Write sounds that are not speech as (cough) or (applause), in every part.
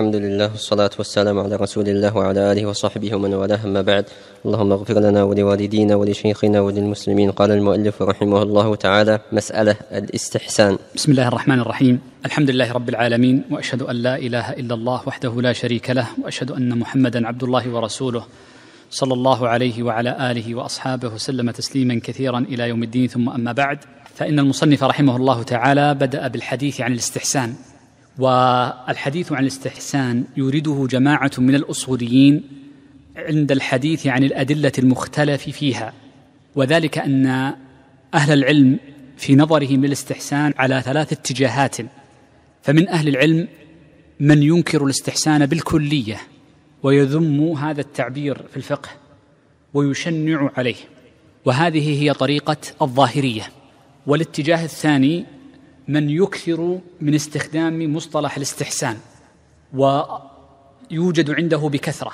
الحمد لله والصلاة والسلام على رسول الله وعلى آله وصحبه ومن والاه أما بعد اللهم اغفر لنا ولوالدينا ولشيخنا وللمسلمين قال المؤلف رحمه الله تعالى مسألة الاستحسان بسم الله الرحمن الرحيم الحمد لله رب العالمين وأشهد أن لا إله إلا الله وحده لا شريك له وأشهد أن محمدا عبد الله ورسوله صلى الله عليه وعلى آله وأصحابه وسلم تسليما كثيرا إلى يوم الدين ثم أما بعد فإن المصنف رحمه الله تعالى بدأ بالحديث عن الاستحسان والحديث عن الاستحسان يريده جماعة من الأصوليين عند الحديث عن الأدلة المختلف فيها وذلك أن أهل العلم في نظرهم للاستحسان على ثلاث اتجاهات فمن أهل العلم من ينكر الاستحسان بالكلية ويذم هذا التعبير في الفقه ويشنع عليه وهذه هي طريقة الظاهرية والاتجاه الثاني من يكثر من استخدام مصطلح الاستحسان ويوجد عنده بكثره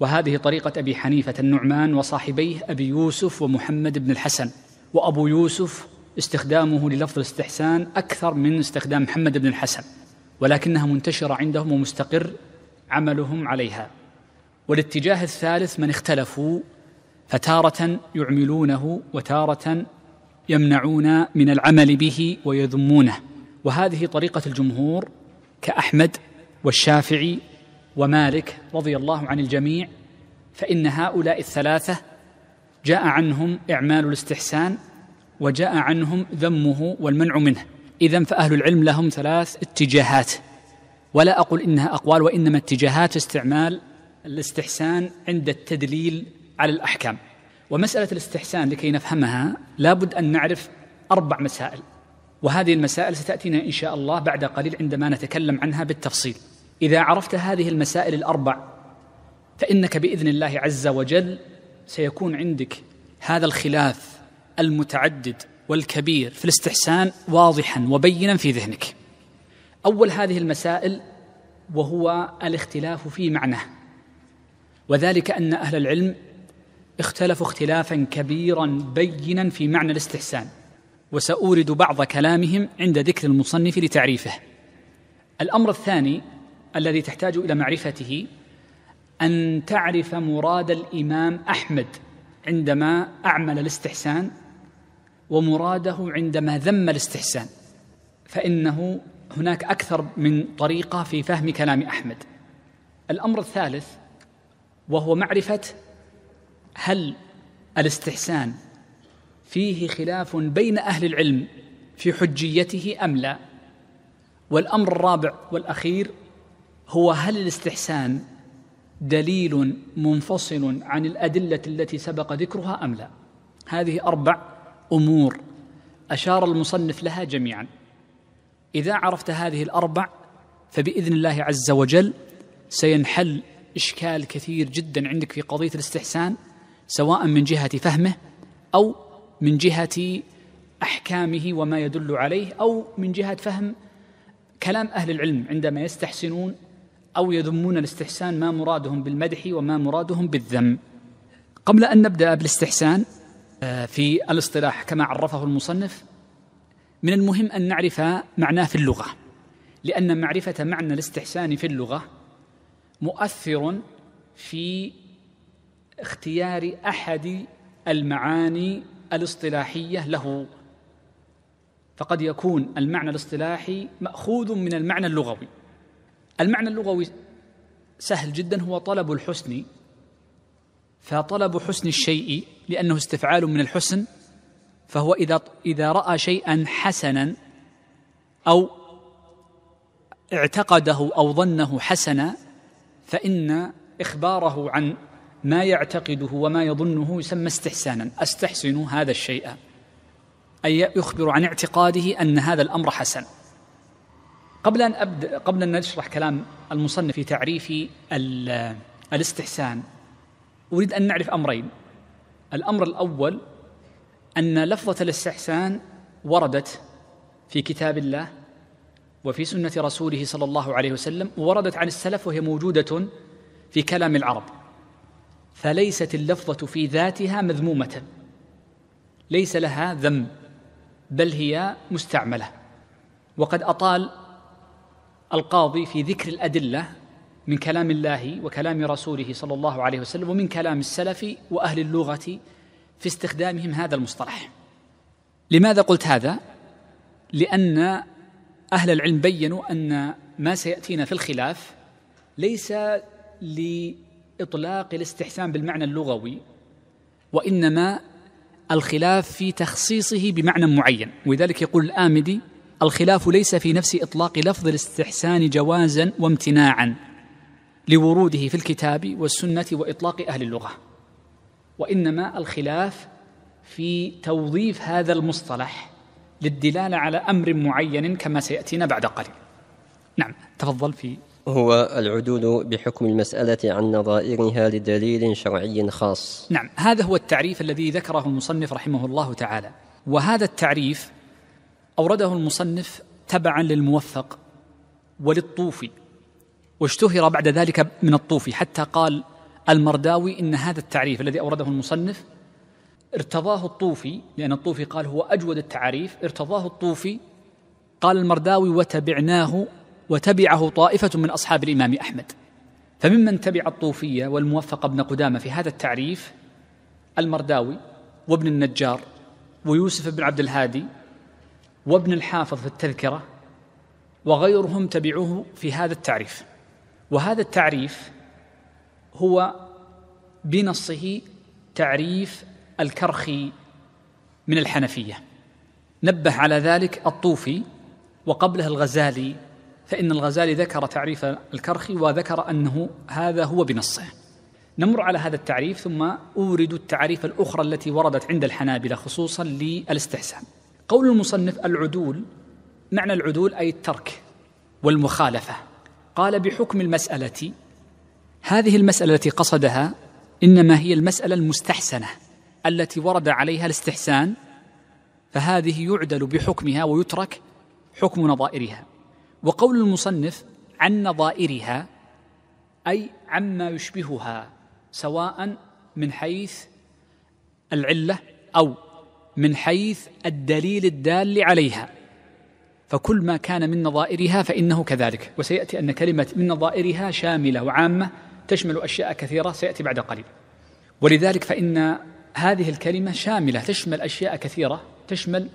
وهذه طريقه ابي حنيفه النعمان وصاحبيه ابي يوسف ومحمد بن الحسن وابو يوسف استخدامه للفظ الاستحسان اكثر من استخدام محمد بن الحسن ولكنها منتشره عندهم ومستقر عملهم عليها والاتجاه الثالث من اختلفوا فتاره يعملونه وتاره يمنعون من العمل به ويذمونه وهذه طريقه الجمهور كاحمد والشافعي ومالك رضي الله عن الجميع فان هؤلاء الثلاثه جاء عنهم اعمال الاستحسان وجاء عنهم ذمه والمنع منه اذا فاهل العلم لهم ثلاث اتجاهات ولا اقول انها اقوال وانما اتجاهات استعمال الاستحسان عند التدليل على الاحكام ومسألة الاستحسان لكي نفهمها لابد أن نعرف أربع مسائل وهذه المسائل ستأتينا إن شاء الله بعد قليل عندما نتكلم عنها بالتفصيل إذا عرفت هذه المسائل الأربع فإنك بإذن الله عز وجل سيكون عندك هذا الخلاف المتعدد والكبير في الاستحسان واضحا وبينا في ذهنك أول هذه المسائل وهو الاختلاف في معناه وذلك أن أهل العلم اختلفوا اختلافا كبيرا بينا في معنى الاستحسان وساورد بعض كلامهم عند ذكر المصنف لتعريفه الامر الثاني الذي تحتاج الى معرفته ان تعرف مراد الامام احمد عندما اعمل الاستحسان ومراده عندما ذم الاستحسان فانه هناك اكثر من طريقه في فهم كلام احمد الامر الثالث وهو معرفه هل الاستحسان فيه خلاف بين أهل العلم في حجيته أم لا والأمر الرابع والأخير هو هل الاستحسان دليل منفصل عن الأدلة التي سبق ذكرها أم لا هذه أربع أمور أشار المصنف لها جميعا إذا عرفت هذه الأربع فبإذن الله عز وجل سينحل إشكال كثير جدا عندك في قضية الاستحسان سواء من جهه فهمه او من جهه احكامه وما يدل عليه او من جهه فهم كلام اهل العلم عندما يستحسنون او يذمون الاستحسان ما مرادهم بالمدح وما مرادهم بالذم. قبل ان نبدا بالاستحسان آه، في الاصطلاح كما عرفه المصنف من المهم ان نعرف معناه في اللغه لان معرفه معنى الاستحسان في اللغه مؤثر في اختيار احد المعاني الاصطلاحيه له فقد يكون المعنى الاصطلاحي ماخوذ من المعنى اللغوي المعنى اللغوي سهل جدا هو طلب الحسن فطلب حسن الشيء لانه استفعال من الحسن فهو اذا اذا راى شيئا حسنا او اعتقده او ظنه حسنا فان اخباره عن ما يعتقده وما يظنه يسمى استحسانا استحسن هذا الشيء اي يخبر عن اعتقاده ان هذا الامر حسن قبل ان ابدا قبل ان نشرح كلام المصنف في تعريف الاستحسان اريد ان نعرف امرين الامر الاول ان لفظه الاستحسان وردت في كتاب الله وفي سنه رسوله صلى الله عليه وسلم وردت عن السلف وهي موجوده في كلام العرب فليست اللفظة في ذاتها مذمومة ليس لها ذم بل هي مستعملة وقد أطال القاضي في ذكر الأدلة من كلام الله وكلام رسوله صلى الله عليه وسلم ومن كلام السلف وأهل اللغة في استخدامهم هذا المصطلح لماذا قلت هذا؟ لأن أهل العلم بينوا أن ما سيأتينا في الخلاف ليس ل إطلاق الاستحسان بالمعنى اللغوي وإنما الخلاف في تخصيصه بمعنى معين ولذلك يقول الآمدي الخلاف ليس في نفس إطلاق لفظ الاستحسان جوازا وامتناعا لوروده في الكتاب والسنة وإطلاق أهل اللغة وإنما الخلاف في توظيف هذا المصطلح للدلالة على أمر معين كما سيأتينا بعد قليل نعم تفضل في هو العدول بحكم المسألة عن نظائرها لدليل شرعي خاص. نعم، هذا هو التعريف الذي ذكره المصنف رحمه الله تعالى، وهذا التعريف أورده المصنف تبعا للموفق وللطوفي، واشتهر بعد ذلك من الطوفي حتى قال المرداوي إن هذا التعريف الذي أورده المصنف ارتضاه الطوفي لأن الطوفي قال هو أجود التعاريف ارتضاه الطوفي قال المرداوي وتبعناه وتبعه طائفة من أصحاب الإمام أحمد فممن تبع الطوفية والموفق بن قدامة في هذا التعريف المرداوي وابن النجار ويوسف بن عبد الهادي وابن الحافظ في التذكرة وغيرهم تبعوه في هذا التعريف وهذا التعريف هو بنصه تعريف الكرخي من الحنفية نبه على ذلك الطوفي وقبله الغزالي فإن الغزالي ذكر تعريف الكرخي وذكر أنه هذا هو بنصه نمر على هذا التعريف ثم أورد التعريف الأخرى التي وردت عند الحنابلة خصوصا للاستحسان قول المصنف العدول معنى العدول أي الترك والمخالفة قال بحكم المسألة هذه المسألة التي قصدها إنما هي المسألة المستحسنة التي ورد عليها الاستحسان فهذه يعدل بحكمها ويترك حكم نظائرها وقول المصنف عن نظائرها اي عما يشبهها سواء من حيث العله او من حيث الدليل الدال عليها فكل ما كان من نظائرها فانه كذلك وسياتي ان كلمه من نظائرها شامله وعامه تشمل اشياء كثيره سياتي بعد قليل ولذلك فان هذه الكلمه شامله تشمل اشياء كثيره تشمل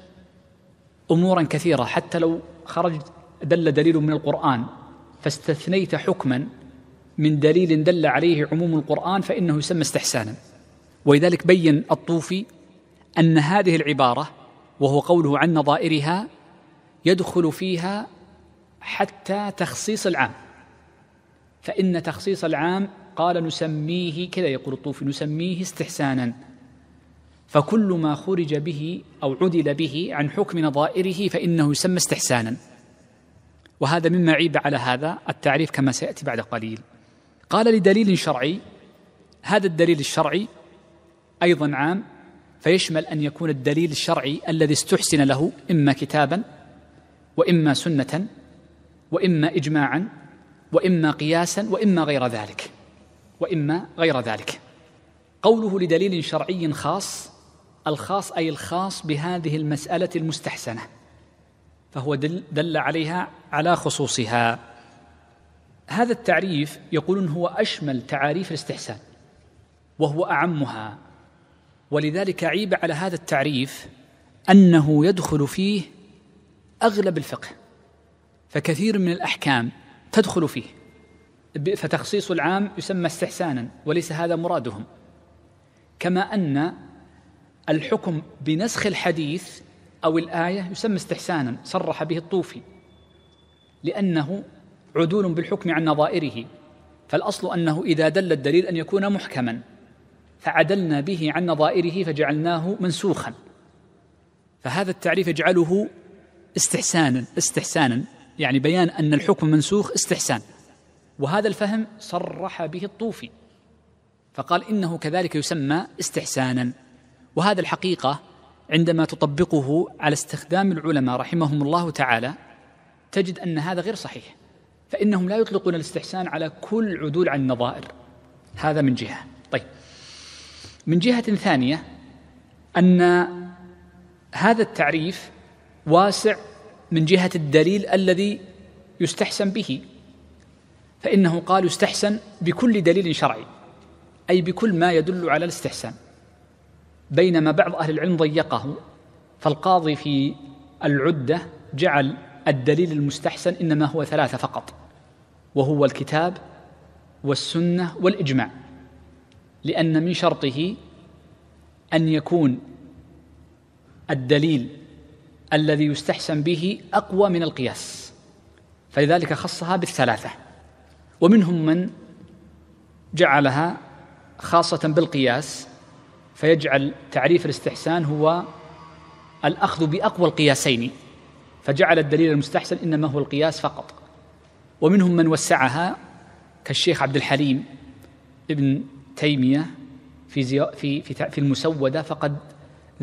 امورا كثيره حتى لو خرجت دل دليل من القرآن فاستثنيت حكما من دليل دل عليه عموم القرآن فإنه يسمى استحسانا ولذلك بين الطوفي أن هذه العبارة وهو قوله عن نظائرها يدخل فيها حتى تخصيص العام فإن تخصيص العام قال نسميه كذا يقول الطوفي نسميه استحسانا فكل ما خرج به أو عدل به عن حكم نظائره فإنه يسمى استحسانا وهذا مما عيب على هذا التعريف كما سياتي بعد قليل قال لدليل شرعي هذا الدليل الشرعي ايضا عام فيشمل ان يكون الدليل الشرعي الذي استحسن له اما كتابا واما سنه واما اجماعا واما قياسا واما غير ذلك واما غير ذلك قوله لدليل شرعي خاص الخاص اي الخاص بهذه المساله المستحسنه فهو دل, دل عليها على خصوصها هذا التعريف يقولون هو أشمل تعاريف الاستحسان وهو أعمها ولذلك عيب على هذا التعريف أنه يدخل فيه أغلب الفقه فكثير من الأحكام تدخل فيه فتخصيص العام يسمى استحسانا وليس هذا مرادهم كما أن الحكم بنسخ الحديث أو الآية يسمى استحسانا صرح به الطوفي لأنه عدول بالحكم عن نظائره فالأصل أنه إذا دل الدليل أن يكون محكما فعدلنا به عن نظائره فجعلناه منسوخا فهذا التعريف يجعله استحسانا استحسانا يعني بيان أن الحكم منسوخ استحسان وهذا الفهم صرح به الطوفي فقال إنه كذلك يسمى استحسانا وهذا الحقيقة عندما تطبقه على استخدام العلماء رحمهم الله تعالى تجد ان هذا غير صحيح فانهم لا يطلقون الاستحسان على كل عدول عن النظائر هذا من جهه طيب من جهه ثانيه ان هذا التعريف واسع من جهه الدليل الذي يستحسن به فانه قال يستحسن بكل دليل شرعي اي بكل ما يدل على الاستحسان بينما بعض أهل العلم ضيقه فالقاضي في العدة جعل الدليل المستحسن إنما هو ثلاثة فقط وهو الكتاب والسنة والإجماع لأن من شرطه أن يكون الدليل الذي يستحسن به أقوى من القياس فلذلك خصها بالثلاثة ومنهم من جعلها خاصة بالقياس فيجعل تعريف الاستحسان هو الأخذ بأقوى القياسين فجعل الدليل المستحسن إنما هو القياس فقط ومنهم من وسعها كالشيخ عبد الحليم ابن تيمية في, في, في, في المسودة فقد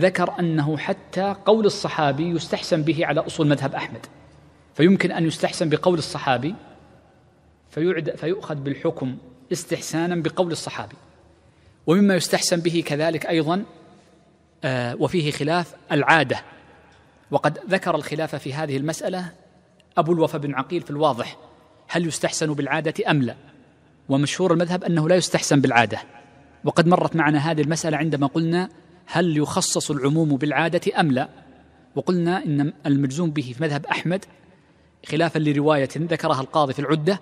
ذكر أنه حتى قول الصحابي يستحسن به على أصول مذهب أحمد فيمكن أن يستحسن بقول الصحابي فيعد... فيؤخذ بالحكم استحسانا بقول الصحابي ومما يستحسن به كذلك ايضا آه، وفيه خلاف العاده وقد ذكر الخلاف في هذه المساله ابو الوفا بن عقيل في الواضح هل يستحسن بالعاده ام لا ومشهور المذهب انه لا يستحسن بالعاده وقد مرت معنا هذه المساله عندما قلنا هل يخصص العموم بالعاده ام لا وقلنا ان المجزوم به في مذهب احمد خلافا لروايه ذكرها القاضي في العده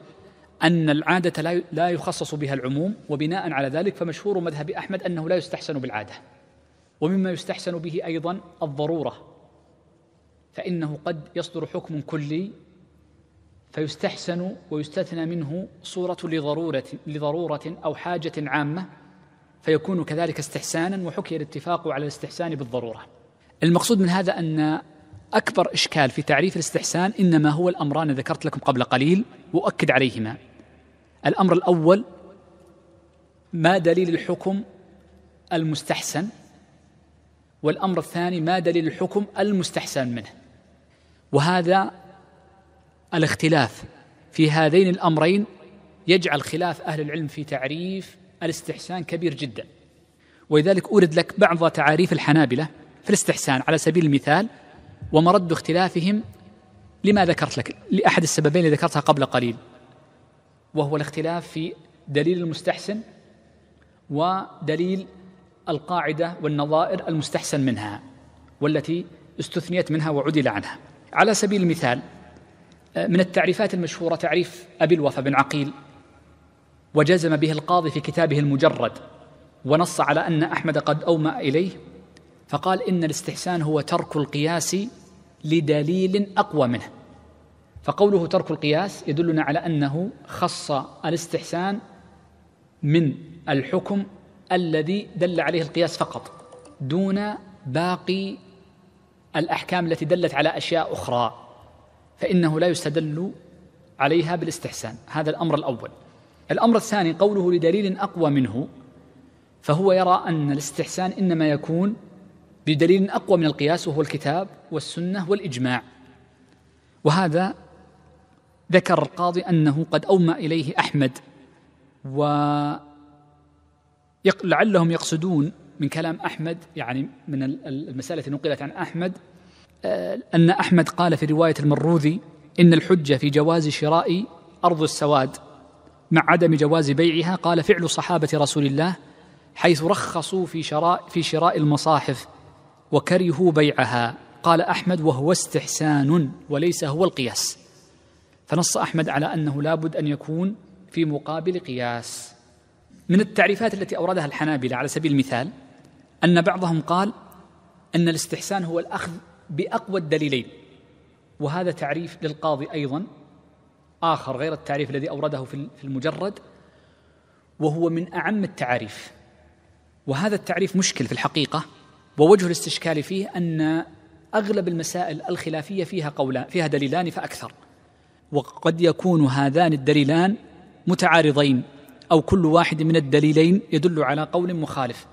أن العادة لا يخصص بها العموم وبناء على ذلك فمشهور مذهب أحمد أنه لا يستحسن بالعادة ومما يستحسن به أيضا الضرورة فإنه قد يصدر حكم كلي فيستحسن ويستثنى منه صورة لضرورة لضرورة أو حاجة عامة فيكون كذلك استحسانا وحكي الاتفاق على الاستحسان بالضرورة المقصود من هذا أن أكبر إشكال في تعريف الاستحسان إنما هو الأمران ذكرت لكم قبل قليل وأؤكد عليهما الامر الاول ما دليل الحكم المستحسن والامر الثاني ما دليل الحكم المستحسن منه وهذا الاختلاف في هذين الامرين يجعل خلاف اهل العلم في تعريف الاستحسان كبير جدا ولذلك اورد لك بعض تعاريف الحنابله في الاستحسان على سبيل المثال ومرد اختلافهم لما ذكرت لك لاحد السببين اللي ذكرتها قبل قليل وهو الاختلاف في دليل المستحسن ودليل القاعدة والنظائر المستحسن منها والتي استثنيت منها وعدل عنها على سبيل المثال آه، من التعريفات المشهورة تعريف أبي الوفا بن عقيل وجزم به القاضي في كتابه المجرد ونص على أن أحمد قد أومأ إليه فقال إن الاستحسان هو ترك القياس لدليل أقوى منه فقوله ترك القياس يدلنا على انه خص الاستحسان من الحكم الذي دل عليه القياس فقط دون باقي الاحكام التي دلت على اشياء اخرى فانه لا يستدل عليها بالاستحسان هذا الامر الاول الامر الثاني قوله لدليل اقوى منه فهو يرى ان الاستحسان انما يكون بدليل اقوى من القياس وهو الكتاب والسنه والاجماع وهذا ذكر القاضي أنه قد أومى إليه أحمد و لعلهم يقصدون من كلام أحمد يعني من المسألة التي نقلت عن أحمد آه، أن أحمد قال في رواية المروذي إن الحجة في جواز شراء أرض السواد مع عدم جواز بيعها قال فعل صحابة رسول الله حيث رخصوا في شراء في شراء المصاحف وكرهوا بيعها قال أحمد وهو استحسان وليس هو القياس فنص احمد على انه لابد ان يكون في مقابل قياس من التعريفات التي اوردها الحنابله على سبيل المثال ان بعضهم قال ان الاستحسان هو الاخذ باقوى الدليلين وهذا تعريف للقاضي ايضا اخر غير التعريف الذي اورده في المجرد وهو من اعم التعاريف وهذا التعريف مشكل في الحقيقه ووجه الاستشكال فيه ان اغلب المسائل الخلافيه فيها قولان فيها دليلان فاكثر وقد يكون هذان الدليلان متعارضين او كل واحد من الدليلين يدل على قول مخالف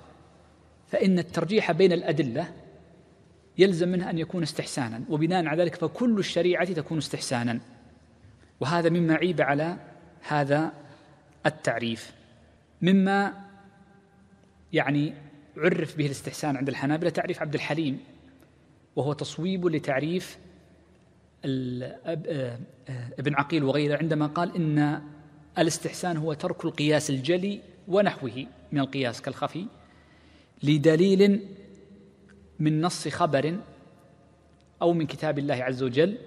فان الترجيح بين الادله يلزم منها ان يكون استحسانا وبناء على ذلك فكل الشريعه تكون استحسانا وهذا مما عيب على هذا التعريف مما يعني عرف به الاستحسان عند الحنابله تعريف عبد الحليم وهو تصويب لتعريف آه، آه، ابن عقيل وغيره عندما قال إن الاستحسان هو ترك القياس الجلي ونحوه من القياس كالخفي لدليل من نص خبر أو من كتاب الله عز وجل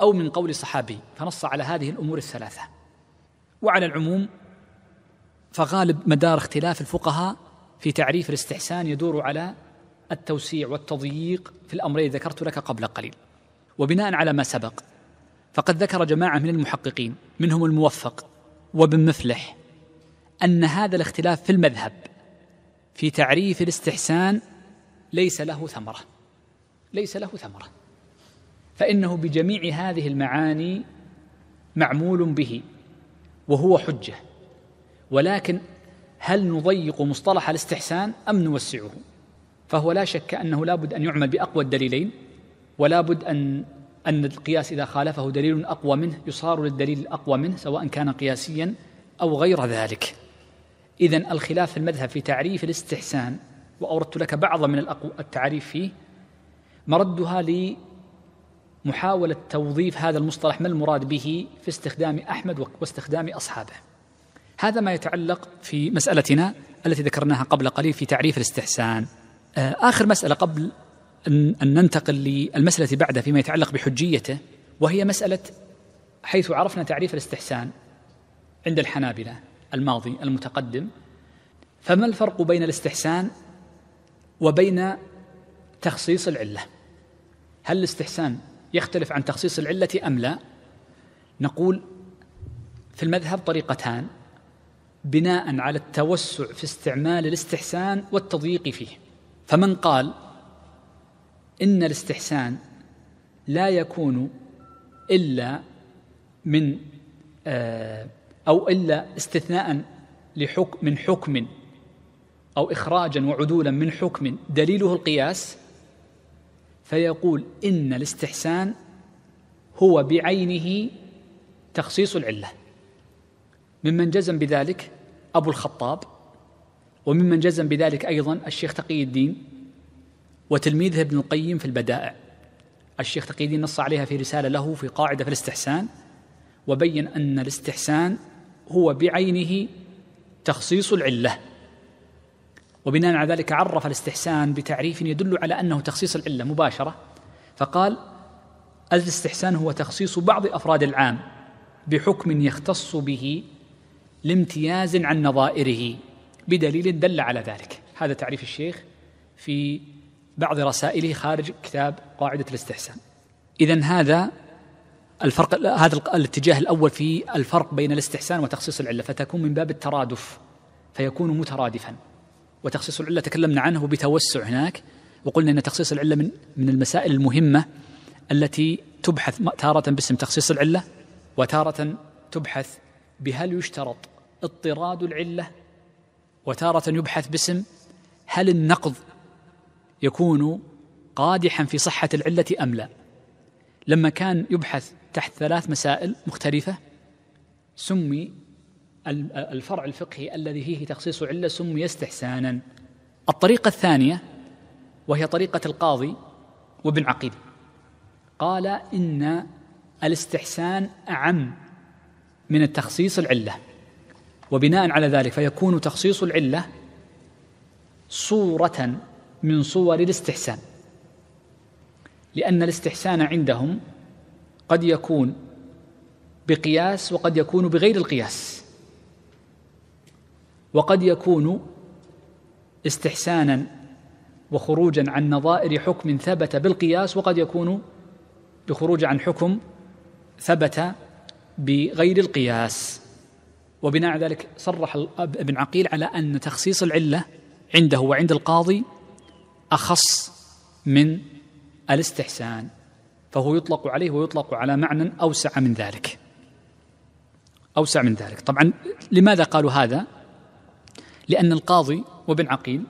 أو من قول صحابي فنص على هذه الأمور الثلاثة وعلى العموم فغالب مدار اختلاف الفقهاء في تعريف الاستحسان يدور على التوسيع والتضييق في الأمرين ذكرت لك قبل قليل وبناء على ما سبق فقد ذكر جماعه من المحققين منهم الموفق وابن مفلح ان هذا الاختلاف في المذهب في تعريف الاستحسان ليس له ثمره ليس له ثمره فانه بجميع هذه المعاني معمول به وهو حجه ولكن هل نضيق مصطلح الاستحسان ام نوسعه فهو لا شك انه لابد ان يعمل باقوى الدليلين ولا بد أن أن القياس إذا خالفه دليل أقوى منه يصار للدليل الأقوى منه سواء كان قياسيا أو غير ذلك إذا الخلاف في المذهب في تعريف الاستحسان وأوردت لك بعض من التعريف فيه مردها لمحاولة توظيف هذا المصطلح ما المراد به في استخدام أحمد واستخدام أصحابه هذا ما يتعلق في مسألتنا التي ذكرناها قبل قليل في تعريف الاستحسان آه، آخر مسألة قبل أن ننتقل للمسألة بعدها فيما يتعلق بحجيته وهي مسألة حيث عرفنا تعريف الاستحسان عند الحنابلة الماضي المتقدم فما الفرق بين الاستحسان وبين تخصيص العلة هل الاستحسان يختلف عن تخصيص العلة أم لا نقول في المذهب طريقتان بناء على التوسع في استعمال الاستحسان والتضييق فيه فمن قال إن الاستحسان لا يكون إلا من آه، أو إلا استثناء لحكم من حكم أو إخراجا وعدولا من حكم دليله القياس فيقول إن الاستحسان هو بعينه تخصيص العلة ممن جزم بذلك أبو الخطاب وممن جزم بذلك أيضا الشيخ تقي الدين وتلميذه ابن القيم في البدائع الشيخ تقي الدين نص عليها في رسالة له في قاعدة في الاستحسان وبين أن الاستحسان هو بعينه تخصيص العلة وبناء على ذلك عرف الاستحسان بتعريف يدل على أنه تخصيص العلة مباشرة فقال الاستحسان هو تخصيص بعض أفراد العام بحكم يختص به لامتياز عن نظائره بدليل دل على ذلك هذا تعريف الشيخ في بعض رسائله خارج كتاب قاعدة الاستحسان إذا هذا الفرق هذا الاتجاه الأول في الفرق بين الاستحسان وتخصيص العلة فتكون من باب الترادف فيكون مترادفا وتخصيص العلة تكلمنا عنه بتوسع هناك وقلنا أن تخصيص العلة من من المسائل المهمة التي تبحث تارة باسم تخصيص العلة وتارة تبحث بهل يشترط اضطراد العلة وتارة يبحث باسم هل النقض يكون قادحا في صحة العلة أم لا لما كان يبحث تحت ثلاث مسائل مختلفة سمي الفرع الفقهي الذي فيه تخصيص علة سمي استحسانا الطريقة الثانية وهي طريقة القاضي وابن عقيل قال إن الاستحسان أعم من التخصيص العلة وبناء على ذلك فيكون تخصيص العلة صورة من صور الاستحسان لأن الاستحسان عندهم قد يكون بقياس وقد يكون بغير القياس وقد يكون استحسانا وخروجا عن نظائر حكم ثبت بالقياس وقد يكون بخروج عن حكم ثبت بغير القياس وبناء ذلك صرح ابن عقيل على ان تخصيص العله عنده وعند القاضي أخص من الاستحسان فهو يطلق عليه ويطلق على معنى أوسع من ذلك أوسع من ذلك طبعا لماذا قالوا هذا لأن القاضي وابن عقيل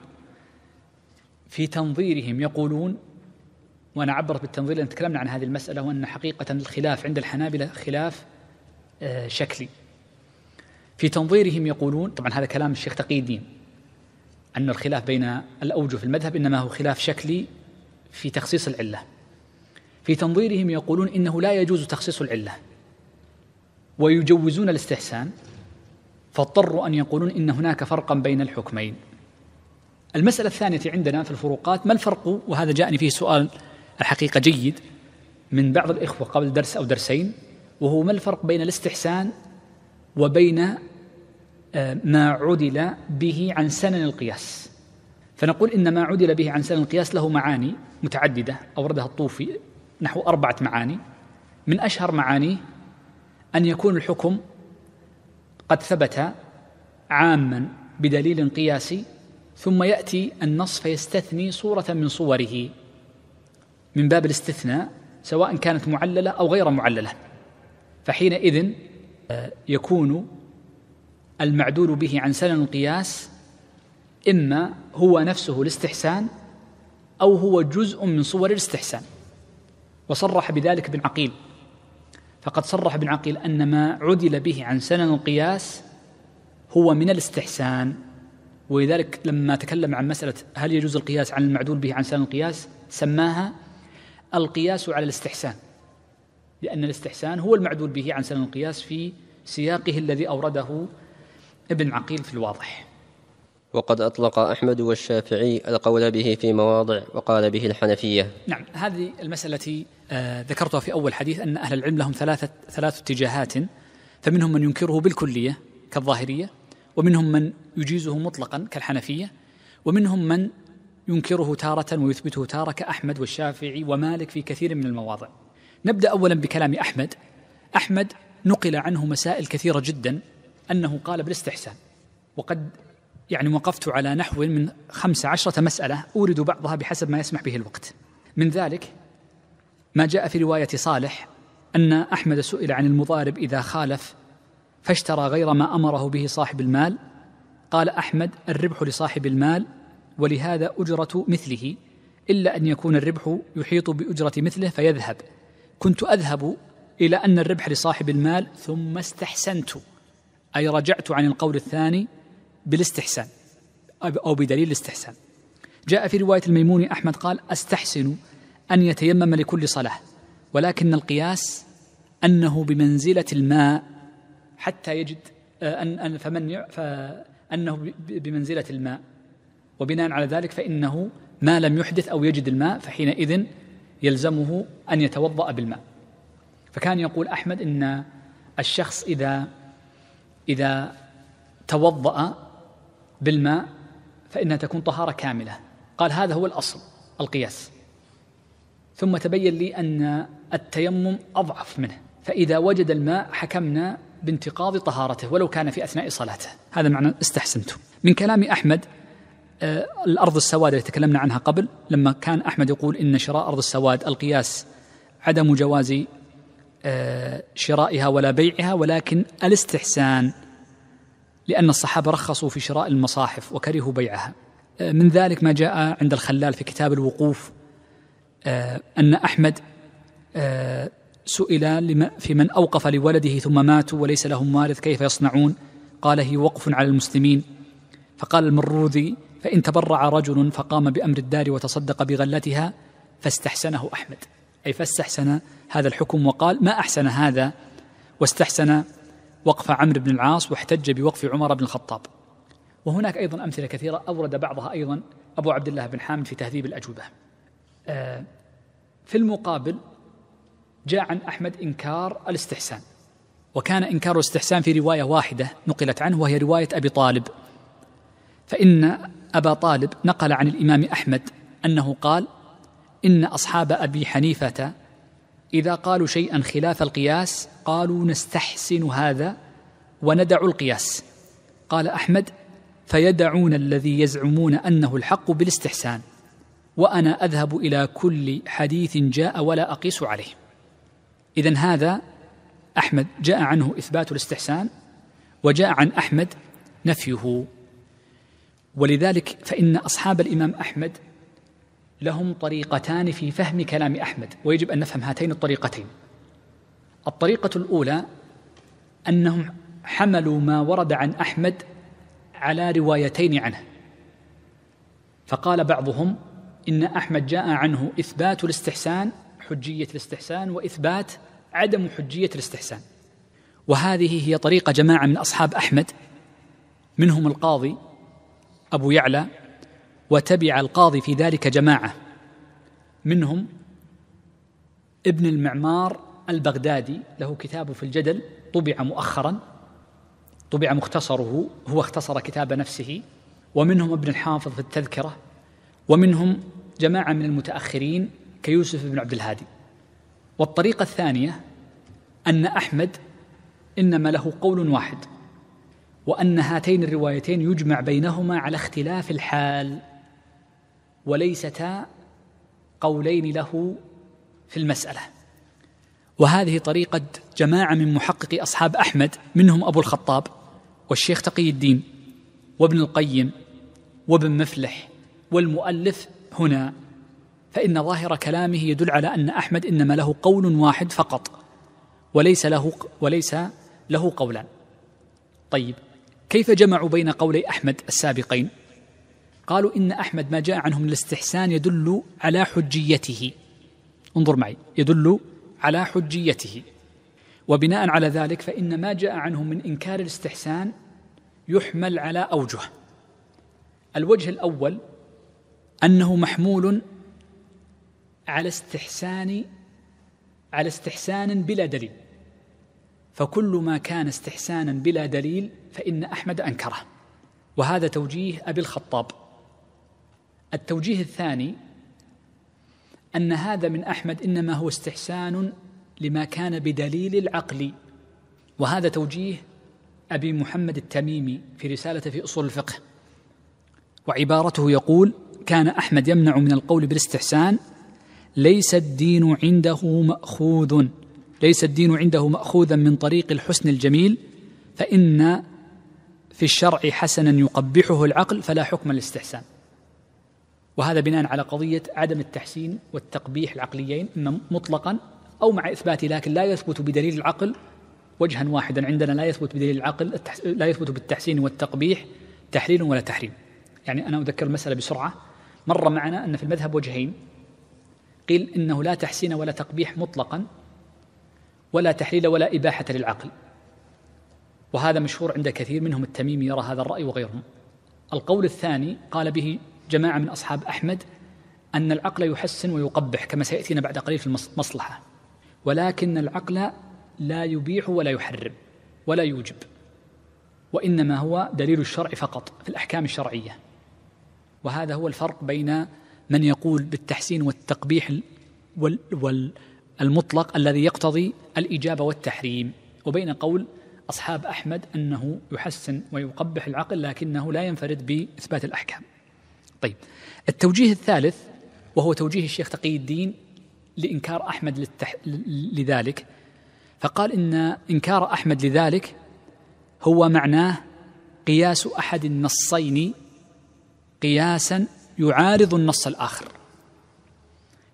في تنظيرهم يقولون وأنا عبرت بالتنظير لأن تكلمنا عن هذه المسألة وأن حقيقة الخلاف عند الحنابلة خلاف آه، شكلي في تنظيرهم يقولون طبعا هذا كلام الشيخ تقي الدين أن الخلاف بين الأوجه في المذهب إنما هو خلاف شكلي في تخصيص العلة في تنظيرهم يقولون إنه لا يجوز تخصيص العلة ويجوزون الاستحسان فاضطروا أن يقولون إن هناك فرقا بين الحكمين المسألة الثانية عندنا في الفروقات ما الفرق وهذا جاءني فيه سؤال الحقيقة جيد من بعض الإخوة قبل درس أو درسين وهو ما الفرق بين الاستحسان وبين ما عدل به عن سنن القياس فنقول إن ما عدل به عن سنن القياس له معاني متعددة أوردها الطوفي نحو أربعة معاني من أشهر معانيه أن يكون الحكم قد ثبت عاما بدليل قياسي ثم يأتي النص فيستثني صورة من صوره من باب الاستثناء سواء كانت معللة أو غير معللة فحينئذ آه، يكون المعدول به عن سنن القياس إما هو نفسه الاستحسان أو هو جزء من صور الاستحسان وصرح بذلك ابن عقيل فقد صرح ابن عقيل أن ما عدل به عن سنن القياس هو من الاستحسان ولذلك لما تكلم عن مسألة هل يجوز القياس عن المعدول به عن سنن القياس سماها القياس على الاستحسان لأن الاستحسان هو المعدول به عن سنن القياس في سياقه الذي أورده ابن عقيل في الواضح وقد أطلق أحمد والشافعي القول به في مواضع وقال به الحنفية نعم هذه المسألة التي آه، ذكرتها في أول حديث أن أهل العلم لهم ثلاثة ثلاث اتجاهات فمنهم من ينكره بالكلية كالظاهرية ومنهم من يجيزه مطلقا كالحنفية ومنهم من ينكره تارة ويثبته تارة كأحمد والشافعي ومالك في كثير من المواضع نبدأ أولا بكلام أحمد أحمد نقل عنه مسائل كثيرة جدا أنه قال بالاستحسان وقد يعني وقفت على نحو من خمس عشرة مسألة أورد بعضها بحسب ما يسمح به الوقت من ذلك ما جاء في رواية صالح أن أحمد سئل عن المضارب إذا خالف فاشترى غير ما أمره به صاحب المال قال أحمد الربح لصاحب المال ولهذا أجرة مثله إلا أن يكون الربح يحيط بأجرة مثله فيذهب كنت أذهب إلى أن الربح لصاحب المال ثم استحسنت أي رجعت عن القول الثاني بالاستحسان أو بدليل الاستحسان جاء في رواية الميموني أحمد قال أستحسن أن يتيمم لكل صلاة ولكن القياس أنه بمنزلة الماء حتى يجد آه، أن أن فمن فأنه بمنزلة الماء وبناء على ذلك فإنه ما لم يحدث أو يجد الماء فحينئذ يلزمه أن يتوضأ بالماء فكان يقول أحمد إن الشخص إذا إذا توضأ بالماء فإنها تكون طهارة كاملة قال هذا هو الأصل القياس ثم تبين لي أن التيمم أضعف منه فإذا وجد الماء حكمنا بانتقاض طهارته ولو كان في أثناء صلاته هذا معنى استحسنته من كلام أحمد آه، الأرض السواد التي تكلمنا عنها قبل لما كان أحمد يقول إن شراء أرض السواد القياس عدم جواز آه، شرائها ولا بيعها ولكن الاستحسان لأن الصحابة رخصوا في شراء المصاحف وكرهوا بيعها آه، من ذلك ما جاء عند الخلال في كتاب الوقوف آه، أن أحمد سئل في من أوقف لولده ثم ماتوا وليس لهم وارث كيف يصنعون قال هي وقف على المسلمين فقال المروذي فإن تبرع رجل فقام بأمر الدار وتصدق بغلتها فاستحسنه أحمد أي فاستحسن هذا الحكم وقال ما أحسن هذا واستحسن وقف عمرو بن العاص واحتج بوقف عمر بن الخطاب وهناك أيضا أمثلة كثيرة أورد بعضها أيضا أبو عبد الله بن حامد في تهذيب الأجوبة آه، في المقابل جاء عن أحمد إنكار الاستحسان وكان إنكار الاستحسان في رواية واحدة نقلت عنه وهي رواية أبي طالب فإن أبا طالب نقل عن الإمام أحمد أنه قال ان اصحاب ابي حنيفه اذا قالوا شيئا خلاف القياس قالوا نستحسن هذا وندع القياس قال احمد فيدعون الذي يزعمون انه الحق بالاستحسان وانا اذهب الى كل حديث جاء ولا اقيس عليه اذا هذا احمد جاء عنه اثبات الاستحسان وجاء عن احمد نفيه ولذلك فان اصحاب الامام احمد لهم طريقتان في فهم كلام احمد ويجب ان نفهم هاتين الطريقتين الطريقه الاولى انهم حملوا ما ورد عن احمد على روايتين عنه فقال بعضهم ان احمد جاء عنه اثبات الاستحسان حجيه الاستحسان واثبات عدم حجيه الاستحسان وهذه هي طريقه جماعه من اصحاب احمد منهم القاضي ابو يعلى وتبع القاضي في ذلك جماعه منهم ابن المعمار البغدادي له كتاب في الجدل طبع مؤخرا طبع مختصره هو اختصر كتاب نفسه ومنهم ابن الحافظ في التذكره ومنهم جماعه من المتاخرين كيوسف بن عبد الهادي والطريقه الثانيه ان احمد انما له قول واحد وان هاتين الروايتين يجمع بينهما على اختلاف الحال وليستا قولين له في المسألة وهذه طريقة جماعة من محققي أصحاب أحمد منهم أبو الخطاب والشيخ تقي الدين وابن القيم وابن مفلح والمؤلف هنا فإن ظاهر كلامه يدل على أن أحمد إنما له قول واحد فقط وليس له وليس له قولان طيب كيف جمعوا بين قولي أحمد السابقين قالوا إن أحمد ما جاء عنه من الاستحسان يدل على حجيته انظر معي يدل على حجيته وبناء على ذلك فإن ما جاء عنه من إنكار الاستحسان يحمل على أوجه الوجه الأول أنه محمول على استحسان على استحسان بلا دليل فكل ما كان استحسانا بلا دليل فإن أحمد أنكره وهذا توجيه أبي الخطاب التوجيه الثاني أن هذا من أحمد إنما هو استحسان لما كان بدليل العقل وهذا توجيه أبي محمد التميمي في رسالته في أصول الفقه وعبارته يقول كان أحمد يمنع من القول بالاستحسان ليس الدين عنده مأخوذ ليس الدين عنده مأخوذا من طريق الحسن الجميل فإن في الشرع حسنا يقبحه العقل فلا حكم الاستحسان وهذا بناء على قضية عدم التحسين والتقبيح العقليين إما مطلقا أو مع إثباته لكن لا يثبت بدليل العقل وجها واحدا عندنا لا يثبت بدليل العقل لا يثبت بالتحسين والتقبيح تحليل ولا تحريم يعني أنا أذكر المسألة بسرعة مر معنا أن في المذهب وجهين قيل إنه لا تحسين ولا تقبيح مطلقا ولا تحليل ولا إباحة للعقل وهذا مشهور عند كثير منهم التميمي يرى هذا الرأي وغيرهم القول الثاني قال به جماعة من أصحاب أحمد أن العقل يحسن ويقبح كما سيأتينا بعد قليل في المصلحة ولكن العقل لا يبيح ولا يحرم ولا يوجب وإنما هو دليل الشرع فقط في الأحكام الشرعية وهذا هو الفرق بين من يقول بالتحسين والتقبيح والمطلق المطلق الذي يقتضي الإجابة والتحريم وبين قول أصحاب أحمد أنه يحسن ويقبح العقل لكنه لا ينفرد بإثبات الأحكام طيب التوجيه الثالث وهو توجيه الشيخ تقي الدين لإنكار أحمد للتح... لذلك فقال إن إنكار أحمد لذلك هو معناه قياس أحد النصين قياسا يعارض النص الآخر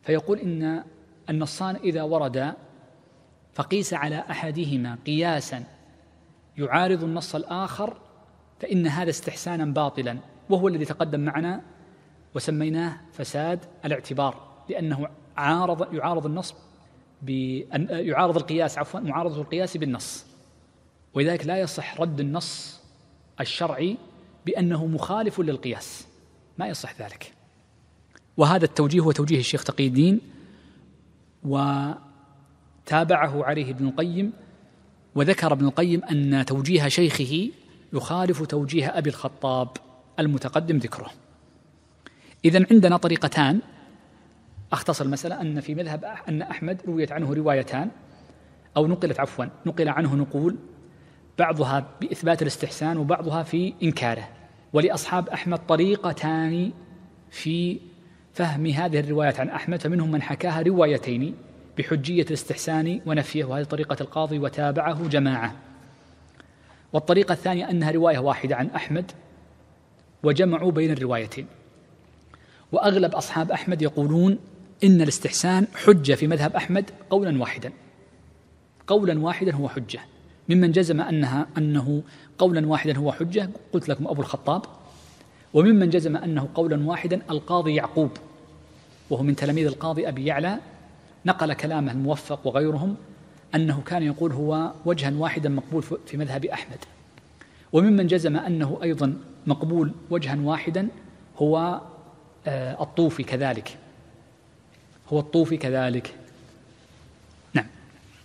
فيقول إن النصان إذا وردا فقيس على أحدهما قياسا يعارض النص الآخر فإن هذا استحسانا باطلا وهو الذي تقدم معنا وسميناه فساد الاعتبار لأنه عارض يعارض النص بأن يعارض القياس عفوا معارضة القياس بالنص ولذلك لا يصح رد النص الشرعي بأنه مخالف للقياس ما يصح ذلك وهذا التوجيه هو توجيه الشيخ تقي الدين وتابعه عليه ابن القيم وذكر ابن القيم أن توجيه شيخه يخالف توجيه أبي الخطاب المتقدم ذكره إذا عندنا طريقتان أختصر المسألة أن في مذهب أن أحمد رويت عنه روايتان أو نقلت عفوا نقل عنه نقول بعضها بإثبات الاستحسان وبعضها في إنكاره ولأصحاب أحمد طريقتان في فهم هذه الروايات عن أحمد فمنهم من حكاها روايتين بحجية الاستحسان ونفيه وهذه طريقة القاضي وتابعه جماعة والطريقة الثانية أنها رواية واحدة عن أحمد وجمعوا بين الروايتين وأغلب أصحاب أحمد يقولون إن الاستحسان حجة في مذهب أحمد قولا واحدا قولا واحدا هو حجة ممن جزم أنها أنه قولا واحدا هو حجة قلت لكم أبو الخطاب وممن جزم أنه قولا واحدا القاضي يعقوب وهو من تلاميذ القاضي أبي يعلى نقل كلامه الموفق وغيرهم أنه كان يقول هو وجها واحدا مقبول في مذهب أحمد وممن جزم أنه أيضا مقبول وجها واحدا هو آه، الطوفي كذلك هو الطوفي كذلك نعم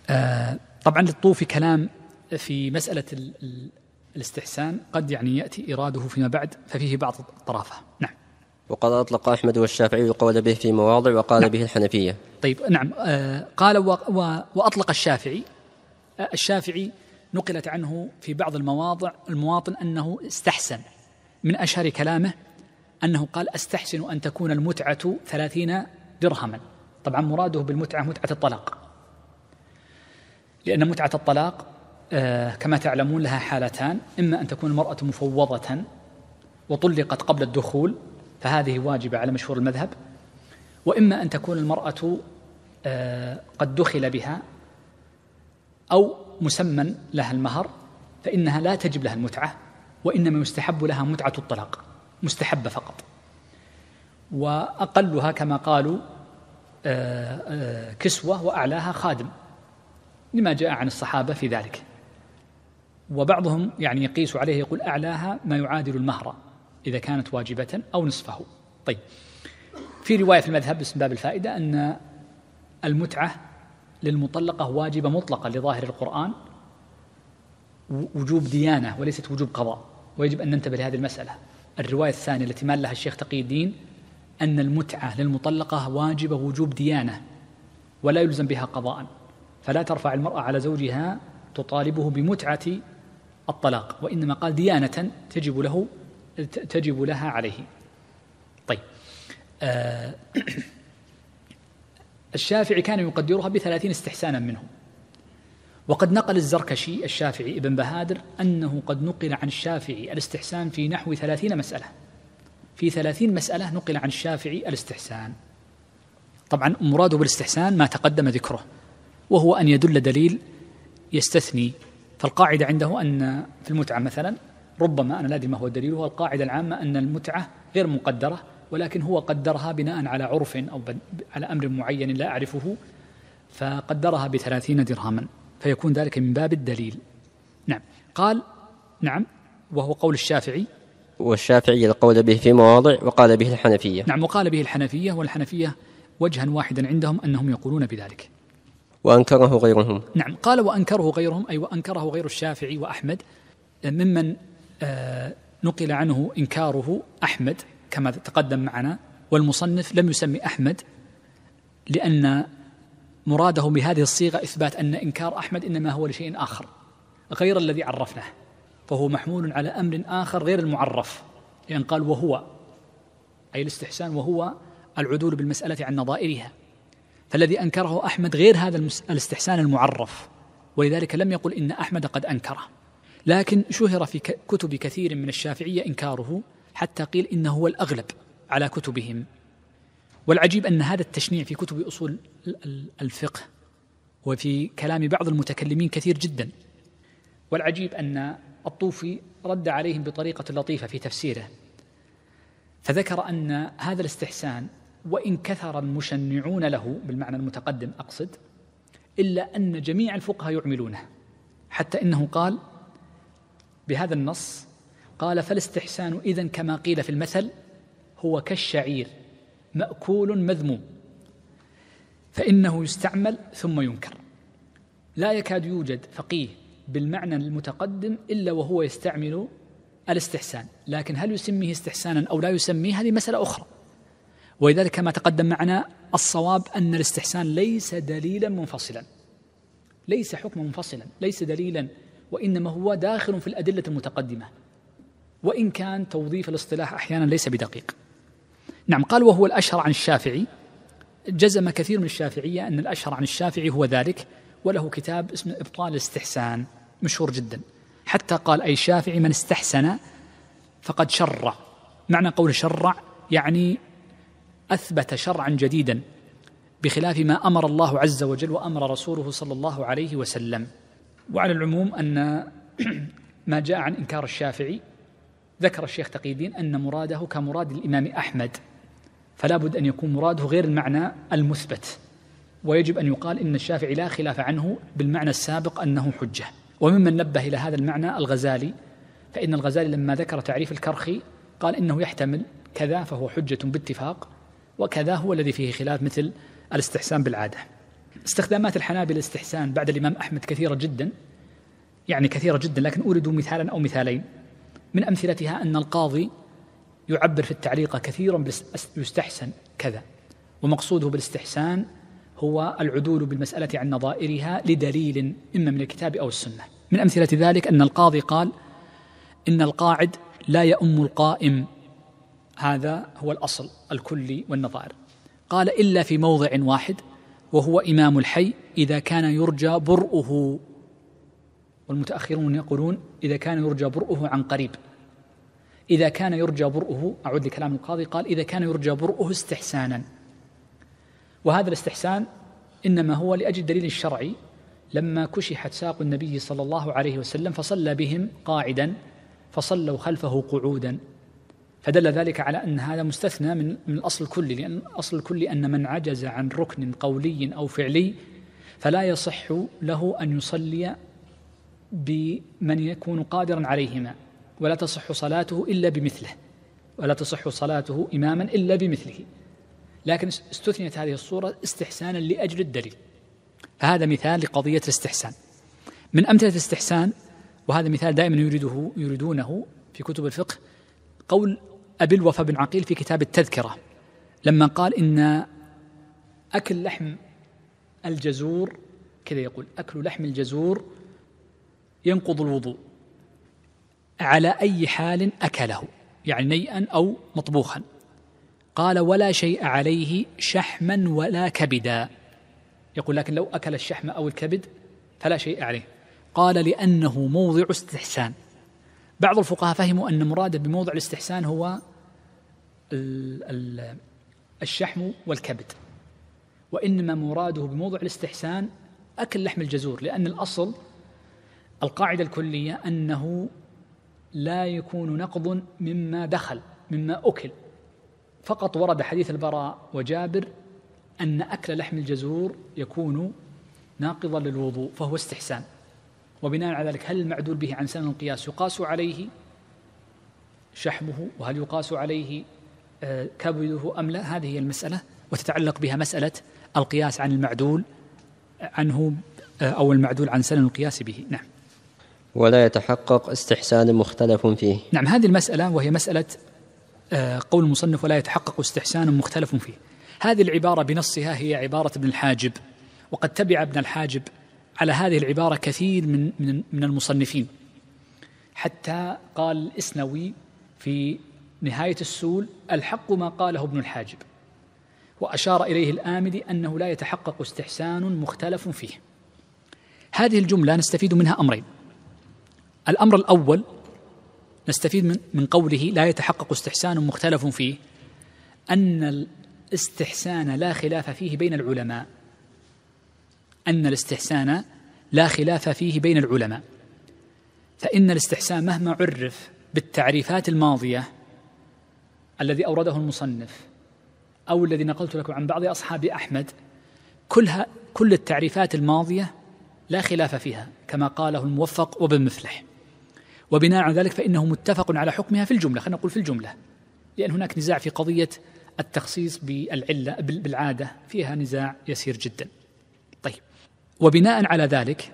آه، طبعا للطوفي كلام في مسألة الاستحسان قد يعني يأتي إراده فيما بعد ففيه بعض الطرافة نعم وقد أطلق أحمد والشافعي القول به في مواضع وقال نعم. به الحنفية طيب نعم آه، قال وأطلق الشافعي الشافعي نقلت عنه في بعض المواضع المواطن أنه استحسن من أشهر كلامه أنه قال أستحسن أن تكون المتعة ثلاثين درهما طبعا مراده بالمتعة متعة الطلاق لأن متعة الطلاق آه، كما تعلمون لها حالتان إما أن تكون المرأة مفوضة وطلقت قبل الدخول فهذه واجبة على مشهور المذهب وإما أن تكون المرأة آه، قد دخل بها أو مسمى لها المهر فإنها لا تجب لها المتعة وإنما يستحب لها متعة الطلاق مستحبة فقط وأقلها كما قالوا آه، آه، كسوة وأعلاها خادم لما جاء عن الصحابة في ذلك وبعضهم يعني يقيس عليه يقول أعلاها ما يعادل المهر إذا كانت واجبة أو نصفه طيب في رواية في المذهب باسم باب الفائدة أن المتعة للمطلقة واجبة مطلقة لظاهر القرآن وجوب ديانة وليست وجوب قضاء ويجب أن ننتبه لهذه المسألة الرواية الثانية التي مال لها الشيخ تقي الدين أن المتعة للمطلقة واجبة وجوب ديانة ولا يلزم بها قضاء فلا ترفع المرأة على زوجها تطالبه بمتعة الطلاق وإنما قال ديانة تجب له تجب لها عليه طيب آه (coughs) الشافعي كان يقدرها بثلاثين استحسانا منه وقد نقل الزركشي الشافعي ابن بهادر أنه قد نقل عن الشافعي الاستحسان في نحو ثلاثين مسألة في ثلاثين مسألة نقل عن الشافعي الاستحسان طبعا مراده بالاستحسان ما تقدم ذكره وهو أن يدل دليل يستثني فالقاعدة عنده أن في المتعة مثلا ربما أنا لا أدري ما هو الدليل هو القاعدة العامة أن المتعة غير مقدرة ولكن هو قدرها بناء على عرف أو على أمر معين لا أعرفه فقدرها بثلاثين درهما فيكون ذلك من باب الدليل نعم قال نعم وهو قول الشافعي والشافعي القول به في مواضع وقال به الحنفية نعم وقال به الحنفية والحنفية وجها واحدا عندهم أنهم يقولون بذلك وأنكره غيرهم نعم قال وأنكره غيرهم أي وأنكره غير الشافعي وأحمد ممن آه، نقل عنه إنكاره أحمد كما تقدم معنا والمصنف لم يسمي أحمد لأن مراده بهذه الصيغة إثبات أن إنكار أحمد إنما هو لشيء آخر غير الذي عرفناه فهو محمول على أمر آخر غير المعرف لأن يعني قال وهو أي الاستحسان وهو العدول بالمسألة عن نظائرها فالذي أنكره أحمد غير هذا الاستحسان المعرف ولذلك لم يقل إن أحمد قد أنكره لكن شهر في كتب كثير من الشافعية إنكاره حتى قيل إنه هو الأغلب على كتبهم والعجيب أن هذا التشنيع في كتب أصول الفقه وفي كلام بعض المتكلمين كثير جدا والعجيب أن الطوفي رد عليهم بطريقة لطيفة في تفسيره فذكر أن هذا الاستحسان وإن كثر المشنعون له بالمعنى المتقدم أقصد إلا أن جميع الفقهاء يعملونه حتى إنه قال بهذا النص قال فالاستحسان إذا كما قيل في المثل هو كالشعير مأكول مذموم فإنه يستعمل ثم ينكر لا يكاد يوجد فقيه بالمعنى المتقدم إلا وهو يستعمل الاستحسان لكن هل يسميه استحسانا أو لا يسميه هذه مسألة أخرى ولذلك كما تقدم معنا الصواب أن الاستحسان ليس دليلا منفصلا ليس حكما منفصلا ليس دليلا وإنما هو داخل في الأدلة المتقدمة وإن كان توظيف الاصطلاح أحيانا ليس بدقيق نعم قال وهو الأشهر عن الشافعي جزم كثير من الشافعية أن الأشهر عن الشافعي هو ذلك وله كتاب اسمه إبطال الاستحسان مشهور جدا حتى قال أي شافعي من استحسن فقد شرع معنى قول شرع يعني أثبت شرعا جديدا بخلاف ما أمر الله عز وجل وأمر رسوله صلى الله عليه وسلم وعلى العموم أن (clears throat) ما جاء عن إنكار الشافعي ذكر الشيخ تقي الدين أن مراده كمراد الإمام أحمد فلا بد أن يكون مراده غير المعنى المثبت ويجب أن يقال إن الشافعي لا خلاف عنه بالمعنى السابق أنه حجة وممن نبه إلى هذا المعنى الغزالي فإن الغزالي لما ذكر تعريف الكرخي قال إنه يحتمل كذا فهو حجة باتفاق وكذا هو الذي فيه خلاف مثل الاستحسان بالعادة استخدامات الحنابلة الاستحسان بعد الإمام أحمد كثيرة جدا يعني كثيرة جدا لكن اريد مثالا أو مثالين من أمثلتها أن القاضي يعبر في التعليق كثيرا يستحسن كذا ومقصوده بالاستحسان هو العدول بالمسألة عن نظائرها لدليل إما من الكتاب أو السنة من أمثلة ذلك أن القاضي قال إن القاعد لا يؤم القائم هذا هو الأصل الكلي والنظائر قال إلا في موضع واحد وهو إمام الحي إذا كان يرجى برؤه والمتأخرون يقولون إذا كان يرجى برؤه عن قريب إذا كان يرجى برؤه أعود لكلام القاضي قال إذا كان يرجى برؤه استحسانا وهذا الاستحسان إنما هو لأجل الدليل الشرعي لما كشحت ساق النبي صلى الله عليه وسلم فصلى بهم قاعدا فصلوا خلفه قعودا فدل ذلك على أن هذا مستثنى من, من الأصل الكلي لأن الأصل الكلي أن من عجز عن ركن قولي أو فعلي فلا يصح له أن يصلي بمن يكون قادرا عليهما ولا تصح صلاته إلا بمثله ولا تصح صلاته إماما إلا بمثله لكن استثنيت هذه الصورة استحسانا لأجل الدليل فهذا مثال لقضية الاستحسان من أمثلة الاستحسان وهذا مثال دائما يريده يريدونه في كتب الفقه قول أبي الوفا بن عقيل في كتاب التذكرة لما قال إن أكل لحم الجزور كذا يقول أكل لحم الجزور ينقض الوضوء على أي حال أكله يعني نيئا أو مطبوخا قال ولا شيء عليه شحما ولا كبدا يقول لكن لو أكل الشحم أو الكبد فلا شيء عليه قال لأنه موضع استحسان بعض الفقهاء فهموا أن مراده بموضع الاستحسان هو الشحم والكبد وإنما مراده بموضع الاستحسان أكل لحم الجزور لأن الأصل القاعدة الكلية أنه لا يكون نقض مما دخل مما أكل فقط ورد حديث البراء وجابر أن أكل لحم الجزور يكون ناقضا للوضوء فهو استحسان وبناء على ذلك هل المعدول به عن سنن القياس يقاس عليه شحمه وهل يقاس عليه آه، كبده أم لا هذه هي المسألة وتتعلق بها مسألة القياس عن المعدول عنه آه، أو المعدول عن سنن القياس به نعم ولا يتحقق استحسان مختلف فيه نعم هذه المسألة وهي مسألة آه، قول المصنف ولا يتحقق استحسان مختلف فيه هذه العبارة بنصها هي عبارة ابن الحاجب وقد تبع ابن الحاجب على هذه العبارة كثير من من, من المصنفين حتى قال الإسنوي في نهاية السول الحق ما قاله ابن الحاجب وأشار إليه الآمدي أنه لا يتحقق استحسان مختلف فيه هذه الجملة نستفيد منها أمرين الأمر الأول نستفيد من من قوله لا يتحقق استحسان مختلف فيه أن الاستحسان لا خلاف فيه بين العلماء أن الاستحسان لا خلاف فيه بين العلماء فإن الاستحسان مهما عرف بالتعريفات الماضية الذي أورده المصنف أو الذي نقلت لكم عن بعض أصحاب أحمد كلها كل التعريفات الماضية لا خلاف فيها كما قاله الموفق وابن مفلح وبناء على ذلك فإنه متفق على حكمها في الجملة خلينا نقول في الجملة لأن هناك نزاع في قضية التخصيص بالعلة بالعادة فيها نزاع يسير جدا طيب وبناء على ذلك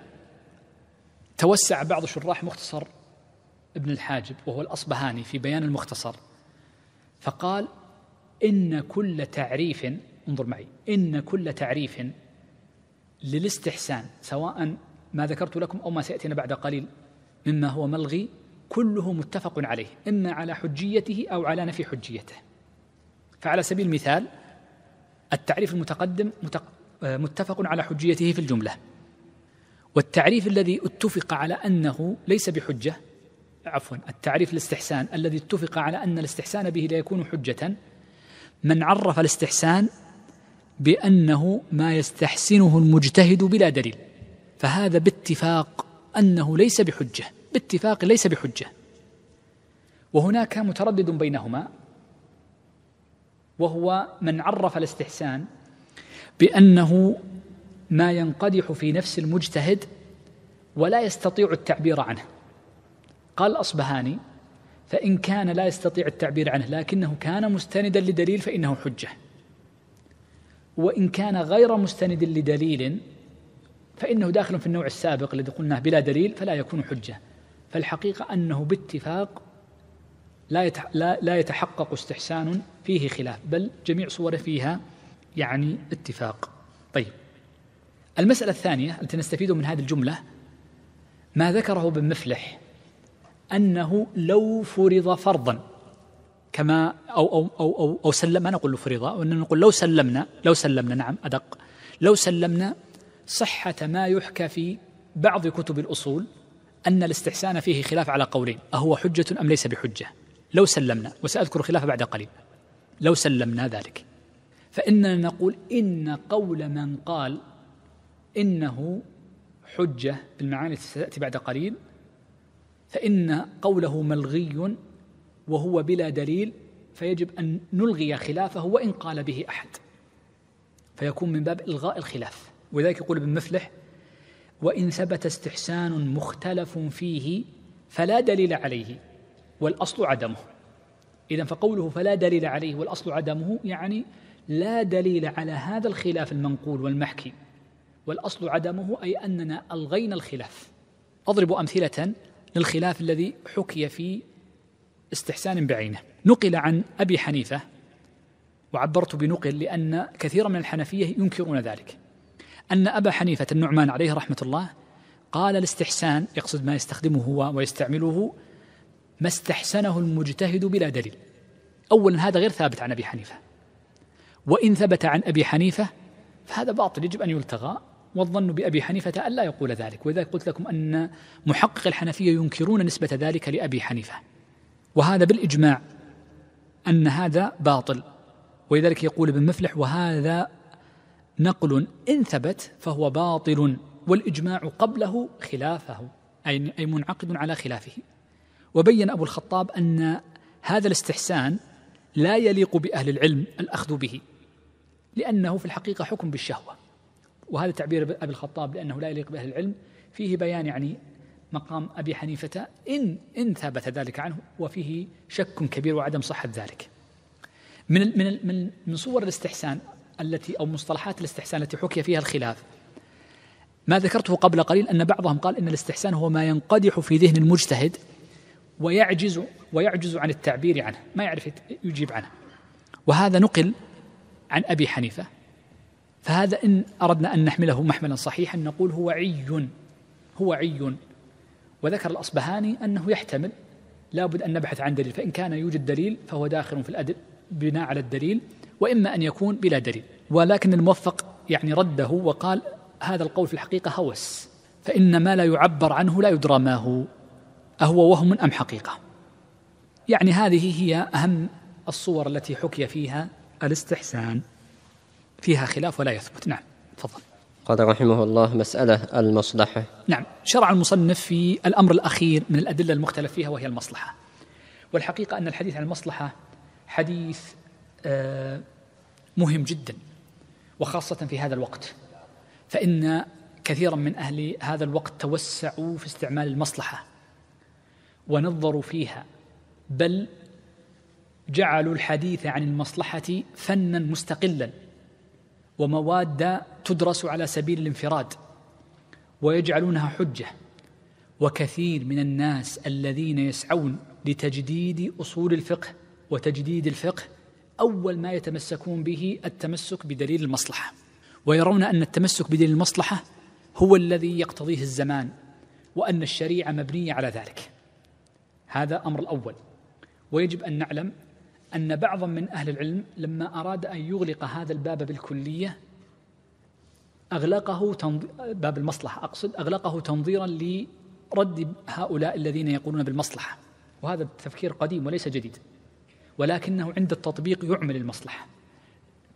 توسع بعض شراح مختصر ابن الحاجب وهو الأصبهاني في بيان المختصر فقال إن كل تعريف انظر معي إن كل تعريف للاستحسان سواء ما ذكرت لكم أو ما سيأتينا بعد قليل مما هو ملغي كله متفق عليه إما على حجيته أو على نفي حجيته فعلى سبيل المثال التعريف المتقدم متفق على حجيته في الجملة والتعريف الذي اتفق على أنه ليس بحجة عفوا التعريف الاستحسان الذي اتفق على أن الاستحسان به لا يكون حجة من عرف الاستحسان بأنه ما يستحسنه المجتهد بلا دليل فهذا باتفاق أنه ليس بحجة باتفاق ليس بحجة وهناك متردد بينهما وهو من عرف الاستحسان بأنه ما ينقدح في نفس المجتهد ولا يستطيع التعبير عنه قال الأصبهاني فإن كان لا يستطيع التعبير عنه لكنه كان مستندا لدليل فإنه حجة وإن كان غير مستند لدليل فإنه داخل في النوع السابق الذي قلناه بلا دليل فلا يكون حجة فالحقيقة أنه باتفاق لا لا يتحقق استحسان فيه خلاف بل جميع صوره فيها يعني اتفاق طيب المسألة الثانية التي نستفيد من هذه الجملة ما ذكره ابن مفلح أنه لو فرض فرضا كما أو أو أو أو, أو سلم ما نقول له فرض وإننا نقول لو سلمنا لو سلمنا نعم أدق لو سلمنا صحة ما يحكى في بعض كتب الأصول أن الاستحسان فيه خلاف على قولين أهو حجة أم ليس بحجة لو سلمنا وسأذكر خلاف بعد قليل لو سلمنا ذلك فإننا نقول إن قول من قال إنه حجة بالمعاني التي ستأتي بعد قليل فإن قوله ملغي وهو بلا دليل فيجب أن نلغي خلافه وإن قال به أحد فيكون من باب إلغاء الخلاف ولذلك يقول ابن مفلح وإن ثبت استحسان مختلف فيه فلا دليل عليه والأصل عدمه إذا فقوله فلا دليل عليه والأصل عدمه يعني لا دليل على هذا الخلاف المنقول والمحكي والأصل عدمه أي أننا ألغينا الخلاف أضرب أمثلة للخلاف الذي حكي في استحسان بعينه نقل عن أبي حنيفة وعبرت بنقل لأن كثيرا من الحنفية ينكرون ذلك أن أبا حنيفة النعمان عليه رحمة الله قال الاستحسان يقصد ما يستخدمه هو ويستعمله ما استحسنه المجتهد بلا دليل أولا هذا غير ثابت عن أبي حنيفة وإن ثبت عن أبي حنيفة فهذا باطل يجب أن يلتغى والظن بأبي حنيفة ألا يقول ذلك ولذلك قلت لكم أن محقق الحنفية ينكرون نسبة ذلك لأبي حنيفة وهذا بالإجماع أن هذا باطل ولذلك يقول ابن مفلح وهذا نقل إن ثبت فهو باطل والإجماع قبله خلافه أي أي منعقد على خلافه وبين أبو الخطاب أن هذا الاستحسان لا يليق بأهل العلم الأخذ به لأنه في الحقيقة حكم بالشهوة وهذا تعبير أبي الخطاب لأنه لا يليق بأهل العلم فيه بيان يعني مقام أبي حنيفة إن إن ثبت ذلك عنه وفيه شك كبير وعدم صحة ذلك من من من, من صور الاستحسان التي أو مصطلحات الاستحسان التي حكي فيها الخلاف ما ذكرته قبل قليل أن بعضهم قال إن الاستحسان هو ما ينقدح في ذهن المجتهد ويعجز ويعجز عن التعبير عنه ما يعرف يجيب عنه وهذا نقل عن أبي حنيفة فهذا إن أردنا أن نحمله محملا صحيحا نقول هو عي هو عي وذكر الأصبهاني أنه يحتمل لابد أن نبحث عن دليل فإن كان يوجد دليل فهو داخل في الأدل بناء على الدليل وإما أن يكون بلا دليل ولكن الموفق يعني رده وقال هذا القول في الحقيقة هوس فإن ما لا يعبر عنه لا يدرى ما هو أهو وهم أم حقيقة يعني هذه هي أهم الصور التي حكي فيها الاستحسان فيها خلاف ولا يثبت نعم تفضل قال رحمه الله مسألة المصلحة نعم شرع المصنف في الأمر الأخير من الأدلة المختلف فيها وهي المصلحة والحقيقة أن الحديث عن المصلحة حديث آه، مهم جدا وخاصة في هذا الوقت فإن كثيرا من أهل هذا الوقت توسعوا في استعمال المصلحة ونظروا فيها بل جعلوا الحديث عن المصلحة فنا مستقلا ومواد تدرس على سبيل الانفراد ويجعلونها حجة وكثير من الناس الذين يسعون لتجديد أصول الفقه وتجديد الفقه أول ما يتمسكون به التمسك بدليل المصلحة ويرون أن التمسك بدليل المصلحة هو الذي يقتضيه الزمان وأن الشريعة مبنية على ذلك هذا أمر الأول ويجب أن نعلم أن بعضا من أهل العلم لما أراد أن يغلق هذا الباب بالكلية أغلقه تنظ... باب المصلحة أقصد أغلقه تنظيرا لرد هؤلاء الذين يقولون بالمصلحة وهذا التفكير قديم وليس جديد ولكنه عند التطبيق يعمل المصلحة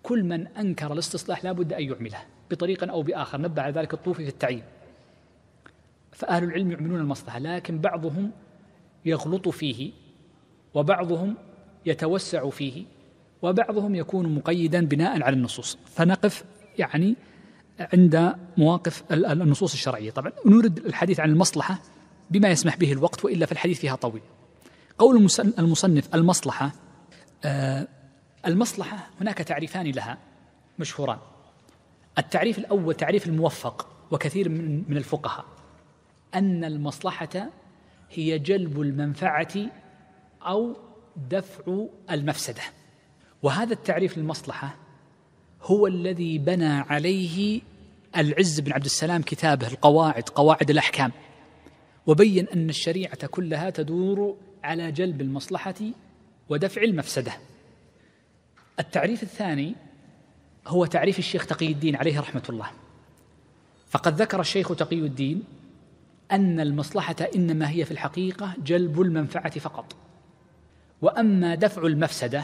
كل من أنكر الاستصلاح لا بد أن يعمله بطريقة أو بآخر نبه على ذلك الطوفي في التعيين فأهل العلم يعملون المصلحة لكن بعضهم يغلط فيه وبعضهم يتوسع فيه وبعضهم يكون مقيدا بناء على النصوص فنقف يعني عند مواقف النصوص الشرعية طبعا نورد الحديث عن المصلحة بما يسمح به الوقت وإلا فالحديث في فيها طويل قول المصنف المصلحة آه، المصلحة هناك تعريفان لها مشهوران التعريف الأول تعريف الموفق وكثير من الفقهاء أن المصلحة هي جلب المنفعة أو دفع المفسدة وهذا التعريف للمصلحة هو الذي بنى عليه العز بن عبد السلام كتابه القواعد قواعد الأحكام وبين أن الشريعة كلها تدور على جلب المصلحة ودفع المفسده التعريف الثاني هو تعريف الشيخ تقي الدين عليه رحمه الله فقد ذكر الشيخ تقي الدين ان المصلحه انما هي في الحقيقه جلب المنفعه فقط واما دفع المفسده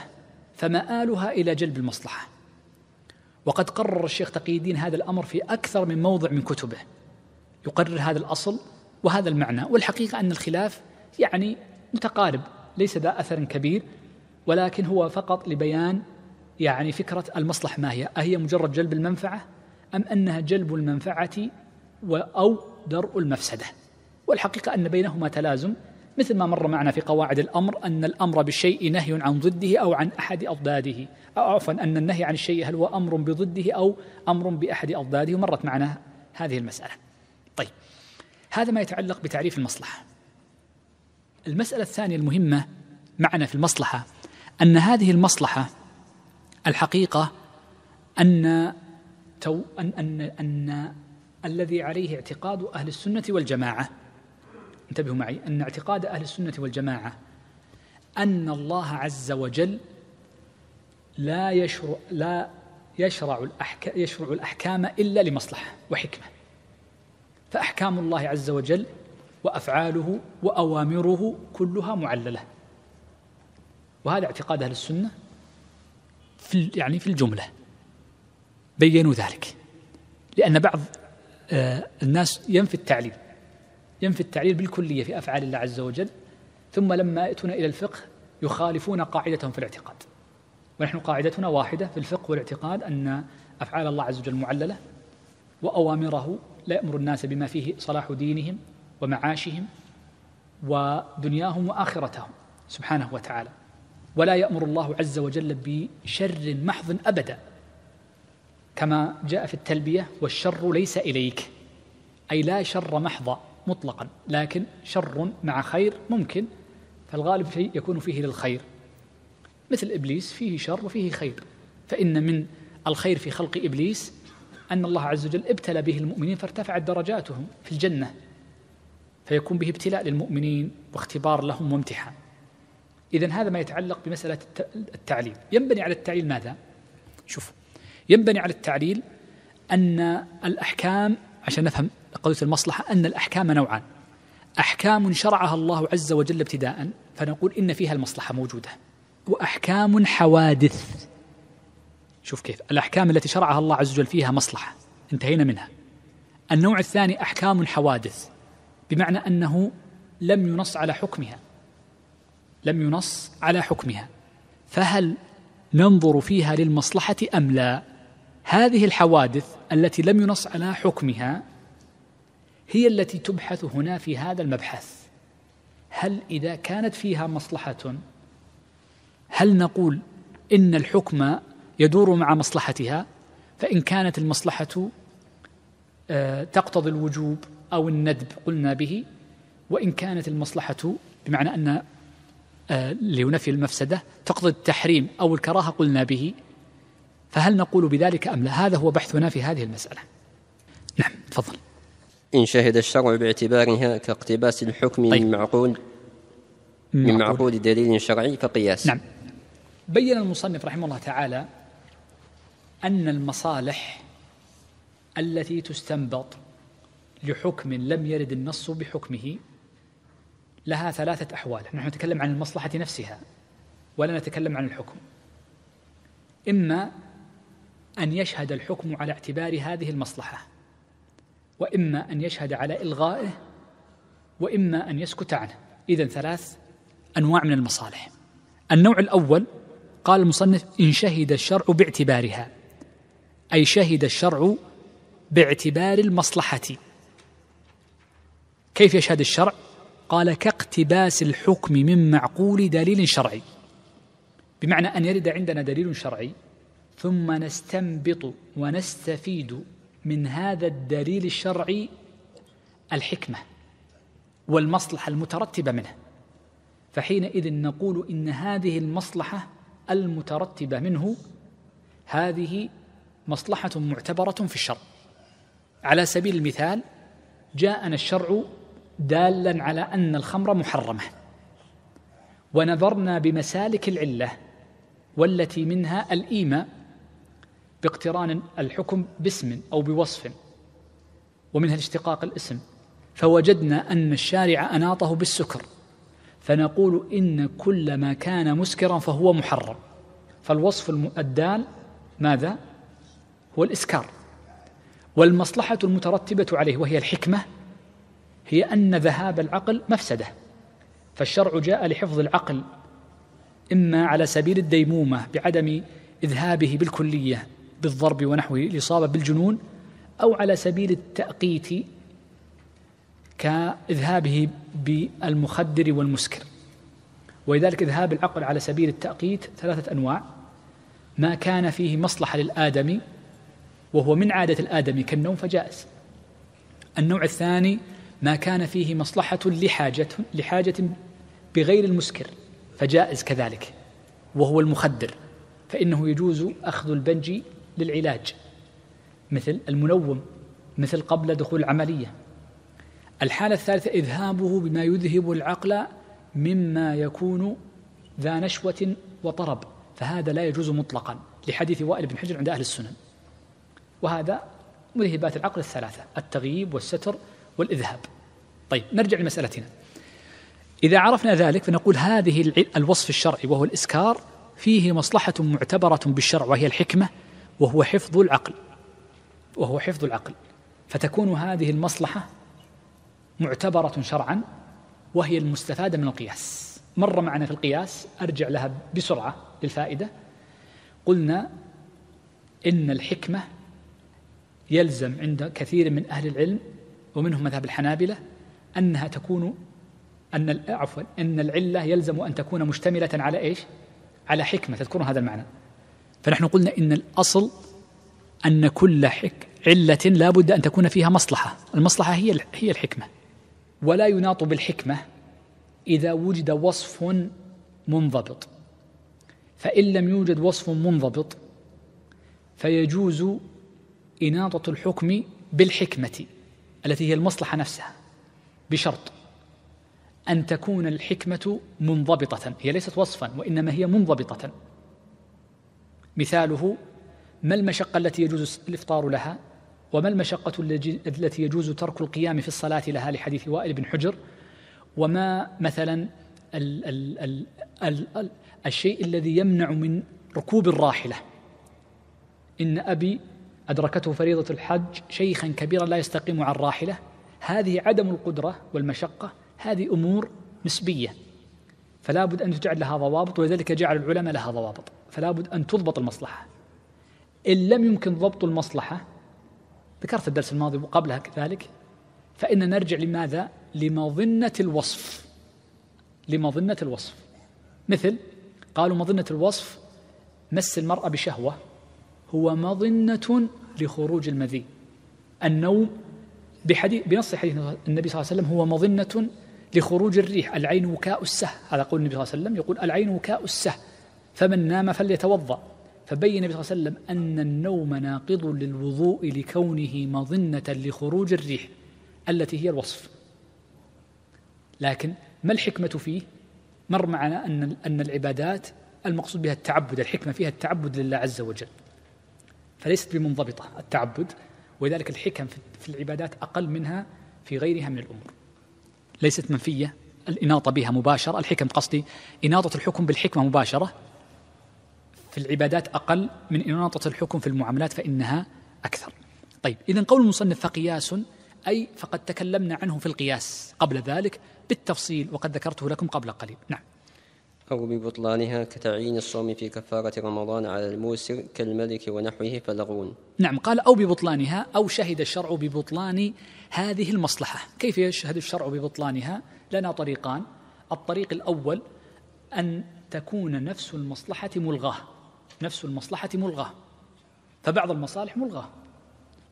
فمآلها الى جلب المصلحه وقد قرر الشيخ تقي الدين هذا الامر في اكثر من موضع من كتبه يقرر هذا الاصل وهذا المعنى والحقيقه ان الخلاف يعني متقارب ليس ذا أثر كبير ولكن هو فقط لبيان يعني فكرة المصلحة ما هي أهي مجرد جلب المنفعة أم أنها جلب المنفعة أو درء المفسدة والحقيقة أن بينهما تلازم مثل ما مر معنا في قواعد الأمر أن الأمر بالشيء نهي عن ضده أو عن أحد أضداده أو عفوا أن النهي عن الشيء هل هو أمر بضده أو أمر بأحد أضداده ومرت معنا هذه المسألة طيب هذا ما يتعلق بتعريف المصلحة المسألة الثانية المهمة معنا في المصلحة أن هذه المصلحة الحقيقة أن تو أن أن أن الذي عليه اعتقاد أهل السنة والجماعة انتبهوا معي أن اعتقاد أهل السنة والجماعة أن الله عز وجل لا يشرع لا يشرع الأحكام يشرع الأحكام إلا لمصلحة وحكمة فأحكام الله عز وجل وافعاله واوامره كلها معلله وهذا اعتقاد اهل السنه في يعني في الجمله بينوا ذلك لان بعض آه، الناس ينفي التعليل ينفي التعليل بالكليه في افعال الله عز وجل ثم لما ياتون الى الفقه يخالفون قاعدتهم في الاعتقاد ونحن قاعدتنا واحده في الفقه والاعتقاد ان افعال الله عز وجل معلله واوامره لا يامر الناس بما فيه صلاح دينهم ومعاشهم ودنياهم واخرتهم سبحانه وتعالى ولا يامر الله عز وجل بشر محض ابدا كما جاء في التلبيه والشر ليس اليك اي لا شر محض مطلقا لكن شر مع خير ممكن فالغالب شيء يكون فيه للخير مثل ابليس فيه شر وفيه خير فان من الخير في خلق ابليس ان الله عز وجل ابتلى به المؤمنين فارتفعت درجاتهم في الجنه فيكون به ابتلاء للمؤمنين واختبار لهم وامتحان إذا هذا ما يتعلق بمسألة التعليل ينبني على التعليل ماذا؟ شوف ينبني على التعليل أن الأحكام عشان نفهم قضية المصلحة أن الأحكام نوعان أحكام شرعها الله عز وجل ابتداء فنقول إن فيها المصلحة موجودة وأحكام حوادث شوف كيف الأحكام التي شرعها الله عز وجل فيها مصلحة انتهينا منها النوع الثاني أحكام حوادث بمعنى انه لم ينص على حكمها لم ينص على حكمها فهل ننظر فيها للمصلحه ام لا هذه الحوادث التي لم ينص على حكمها هي التي تبحث هنا في هذا المبحث هل اذا كانت فيها مصلحه هل نقول ان الحكم يدور مع مصلحتها فان كانت المصلحه آه، تقتضي الوجوب أو الندب قلنا به وإن كانت المصلحة بمعنى أن آه، لينفي المفسدة تقضي التحريم أو الكراهة قلنا به فهل نقول بذلك أم لا هذا هو بحثنا في هذه المسألة نعم تفضل إن شهد الشرع باعتبارها كاقتباس الحكم طيب. من معقول من معقول دليل شرعي فقياس نعم بين المصنف رحمه الله تعالى أن المصالح التي تستنبط لحكم لم يرد النص بحكمه لها ثلاثة أحوال نحن نتكلم عن المصلحة نفسها ولا نتكلم عن الحكم إما أن يشهد الحكم على اعتبار هذه المصلحة وإما أن يشهد على إلغائه وإما أن يسكت عنه إذا ثلاث أنواع من المصالح النوع الأول قال المصنف إن شهد الشرع باعتبارها أي شهد الشرع باعتبار المصلحة كيف يشهد الشرع قال كاقتباس الحكم من معقول دليل شرعي بمعنى ان يرد عندنا دليل شرعي ثم نستنبط ونستفيد من هذا الدليل الشرعي الحكمه والمصلحه المترتبه منه فحينئذ نقول ان هذه المصلحه المترتبه منه هذه مصلحه معتبره في الشرع على سبيل المثال جاءنا الشرع دالا على أن الخمر محرمة ونظرنا بمسالك العلة والتي منها الايمه باقتران الحكم باسم أو بوصف ومنها الاشتقاق الاسم فوجدنا أن الشارع أناطه بالسكر فنقول إن كل ما كان مسكرا فهو محرم فالوصف الدال ماذا؟ هو الإسكار والمصلحة المترتبة عليه وهي الحكمة هي أن ذهاب العقل مفسدة فالشرع جاء لحفظ العقل إما على سبيل الديمومة بعدم إذهابه بالكلية بالضرب ونحوه الإصابة بالجنون أو على سبيل التأقيت كإذهابه بالمخدر والمسكر ولذلك إذهاب العقل على سبيل التأقيت ثلاثة أنواع ما كان فيه مصلحة للآدمي وهو من عادة الآدمي كالنوم فجائز النوع الثاني ما كان فيه مصلحة لحاجة لحاجة بغير المسكر فجائز كذلك وهو المخدر فإنه يجوز أخذ البنج للعلاج مثل المنوم مثل قبل دخول العملية الحالة الثالثة إذهابه بما يذهب العقل مما يكون ذا نشوة وطرب فهذا لا يجوز مطلقا لحديث وائل بن حجر عند أهل السنن وهذا مذهبات العقل الثلاثة التغييب والستر والإذهاب طيب نرجع لمسألتنا إذا عرفنا ذلك فنقول هذه الوصف الشرعي وهو الإسكار فيه مصلحة معتبرة بالشرع وهي الحكمة وهو حفظ العقل وهو حفظ العقل فتكون هذه المصلحة معتبرة شرعا وهي المستفادة من القياس مر معنا في القياس أرجع لها بسرعة للفائدة قلنا إن الحكمة يلزم عند كثير من أهل العلم ومنهم مذهب الحنابلة أنها تكون أن عفوا أن العلة يلزم أن تكون مشتملة على إيش؟ على حكمة تذكرون هذا المعنى فنحن قلنا إن الأصل أن كل حك علة لا بد أن تكون فيها مصلحة المصلحة هي هي الحكمة ولا يناط بالحكمة إذا وجد وصف منضبط فإن لم يوجد وصف منضبط فيجوز إناطة الحكم بالحكمة التي هي المصلحة نفسها بشرط أن تكون الحكمة منضبطة هي ليست وصفا وإنما هي منضبطة مثاله ما المشقة التي يجوز الإفطار لها وما المشقة التي يجوز ترك القيام في الصلاة لها لحديث وائل بن حجر وما مثلا ال ال ال ال ال الشيء الذي يمنع من ركوب الراحلة إن أبي أدركته فريضة الحج شيخا كبيرا لا يستقيم عن راحلة هذه عدم القدرة والمشقة هذه أمور نسبية فلا بد أن تجعل لها ضوابط ولذلك جعل العلماء لها ضوابط فلا بد أن تضبط المصلحة إن لم يمكن ضبط المصلحة ذكرت الدرس الماضي وقبلها كذلك فإن نرجع لماذا لمظنة الوصف لمظنة الوصف مثل قالوا مظنة الوصف مس المرأة بشهوة هو مظنة لخروج المذي النوم بحديث بنص حديث النبي صلى الله عليه وسلم هو مظنة لخروج الريح العين وكاء السه هذا قول النبي صلى الله عليه وسلم يقول العين وكاء السه فمن نام فليتوضأ فبين النبي صلى الله عليه وسلم أن النوم ناقض للوضوء لكونه مظنة لخروج الريح التي هي الوصف لكن ما الحكمة فيه؟ مر معنا أن أن العبادات المقصود بها التعبد الحكمة فيها التعبد لله عز وجل فليست بمنضبطة التعبد ولذلك الحكم في العبادات أقل منها في غيرها من الأمور ليست منفية الإناطة بها مباشرة الحكم قصدي إناطة الحكم بالحكمة مباشرة في العبادات أقل من إناطة الحكم في المعاملات فإنها أكثر طيب إذا قول المصنف فقياس أي فقد تكلمنا عنه في القياس قبل ذلك بالتفصيل وقد ذكرته لكم قبل قليل نعم أو ببطلانها كتعيين الصوم في كفارة رمضان على الموسر كالملك ونحوه فلغون نعم قال أو ببطلانها أو شهد الشرع ببطلان هذه المصلحة كيف يشهد الشرع ببطلانها لنا طريقان الطريق الأول أن تكون نفس المصلحة ملغاة نفس المصلحة ملغاة فبعض المصالح ملغاة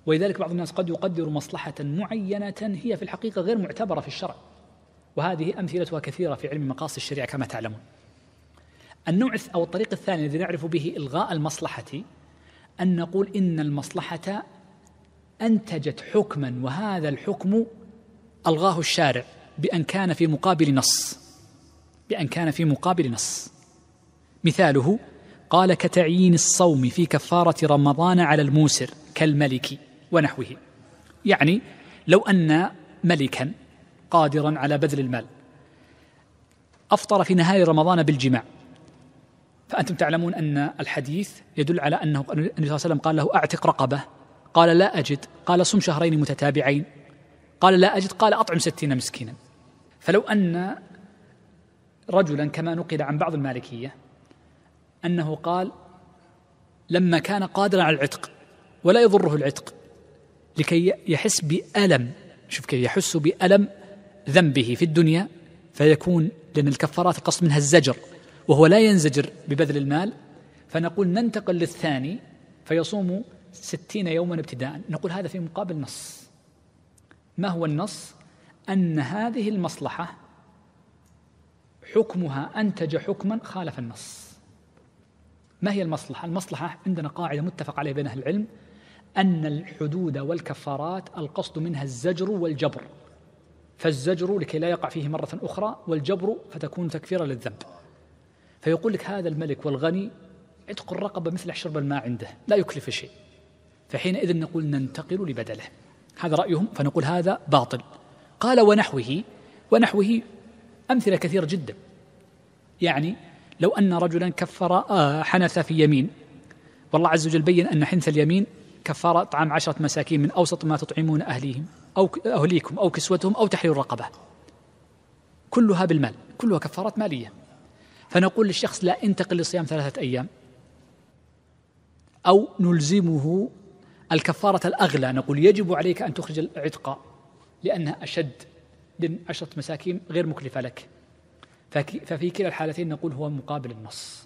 ولذلك بعض الناس قد يقدر مصلحة معينة هي في الحقيقة غير معتبرة في الشرع وهذه أمثلتها كثيرة في علم مقاصد الشريعة كما تعلمون النوع أو الطريق الثاني الذي نعرف به إلغاء المصلحة أن نقول إن المصلحة أنتجت حكما وهذا الحكم ألغاه الشارع بأن كان في مقابل نص بأن كان في مقابل نص مثاله قال كتعيين الصوم في كفارة رمضان على الموسر كالملك ونحوه يعني لو أن ملكا قادرا على بذل المال أفطر في نهار رمضان بالجماع فأنتم تعلمون أن الحديث يدل على أنه النبي صلى الله عليه وسلم قال له أعتق رقبة قال لا أجد قال صم شهرين متتابعين قال لا أجد قال أطعم ستين مسكينا فلو أن رجلا كما نقل عن بعض المالكية أنه قال لما كان قادرا على العتق ولا يضره العتق لكي يحس بألم شوف كيف يحس بألم ذنبه في الدنيا فيكون لأن الكفارات القصد منها الزجر وهو لا ينزجر ببذل المال فنقول ننتقل للثاني فيصوم ستين يوما ابتداء نقول هذا في مقابل نص ما هو النص أن هذه المصلحة حكمها أنتج حكما خالف النص ما هي المصلحة؟ المصلحة عندنا قاعدة متفق عليها بين أهل العلم أن الحدود والكفارات القصد منها الزجر والجبر فالزجر لكي لا يقع فيه مرة أخرى والجبر فتكون تكفيرا للذنب فيقول لك هذا الملك والغني عتق الرقبة مثل شرب الماء عنده لا يكلف شيء فحينئذ نقول ننتقل لبدله هذا رأيهم فنقول هذا باطل قال ونحوه ونحوه أمثلة كثيرة جدا يعني لو أن رجلا كفر آه، حنث في يمين والله عز وجل بين أن حنث اليمين كفارة طعام عشرة مساكين من أوسط ما تطعمون أهليهم أو أهليكم أو كسوتهم أو تحرير الرقبة كلها بالمال كلها كفارات مالية فنقول للشخص لا انتقل لصيام ثلاثة أيام أو نلزمه الكفارة الأغلى نقول يجب عليك أن تخرج العتق لأنها أشد من عشرة مساكين غير مكلفة لك ففي كلا الحالتين نقول هو مقابل النص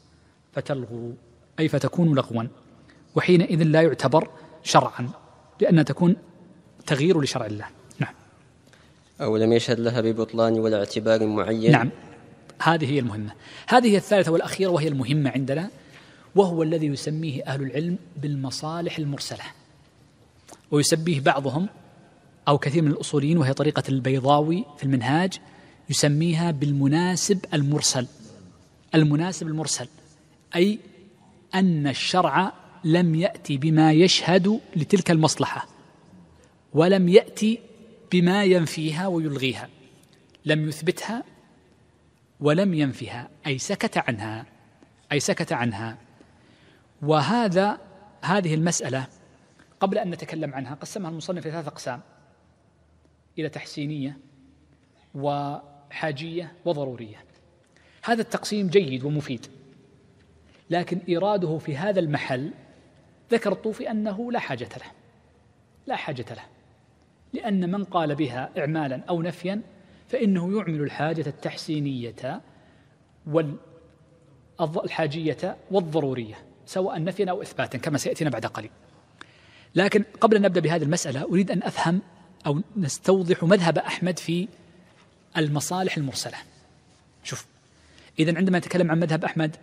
فتلغو أي فتكون لغوا وحينئذ لا يعتبر شرعا لأن تكون تغيير لشرع الله نعم أو لم يشهد لها ببطلان ولا اعتبار معين نعم هذه هي المهمة هذه هي الثالثة والأخيرة وهي المهمة عندنا وهو الذي يسميه أهل العلم بالمصالح المرسلة ويسميه بعضهم أو كثير من الأصوليين وهي طريقة البيضاوي في المنهاج يسميها بالمناسب المرسل المناسب المرسل أي أن الشرع لم يأتي بما يشهد لتلك المصلحة ولم يأتي بما ينفيها ويلغيها لم يثبتها ولم ينفها أي سكت عنها أي سكت عنها وهذا هذه المسألة قبل أن نتكلم عنها قسمها المصنف إلى ثلاث أقسام إلى تحسينية وحاجية وضرورية هذا التقسيم جيد ومفيد لكن إيراده في هذا المحل ذكر الطوفي أنه لا حاجة له لا حاجة له لأن من قال بها إعمالا أو نفيا فإنه يعمل الحاجة التحسينية والحاجية والضرورية سواء نفيا أو إثباتا كما سيأتينا بعد قليل لكن قبل أن نبدأ بهذه المسألة أريد أن أفهم أو نستوضح مذهب أحمد في المصالح المرسلة شوف إذا عندما نتكلم عن مذهب أحمد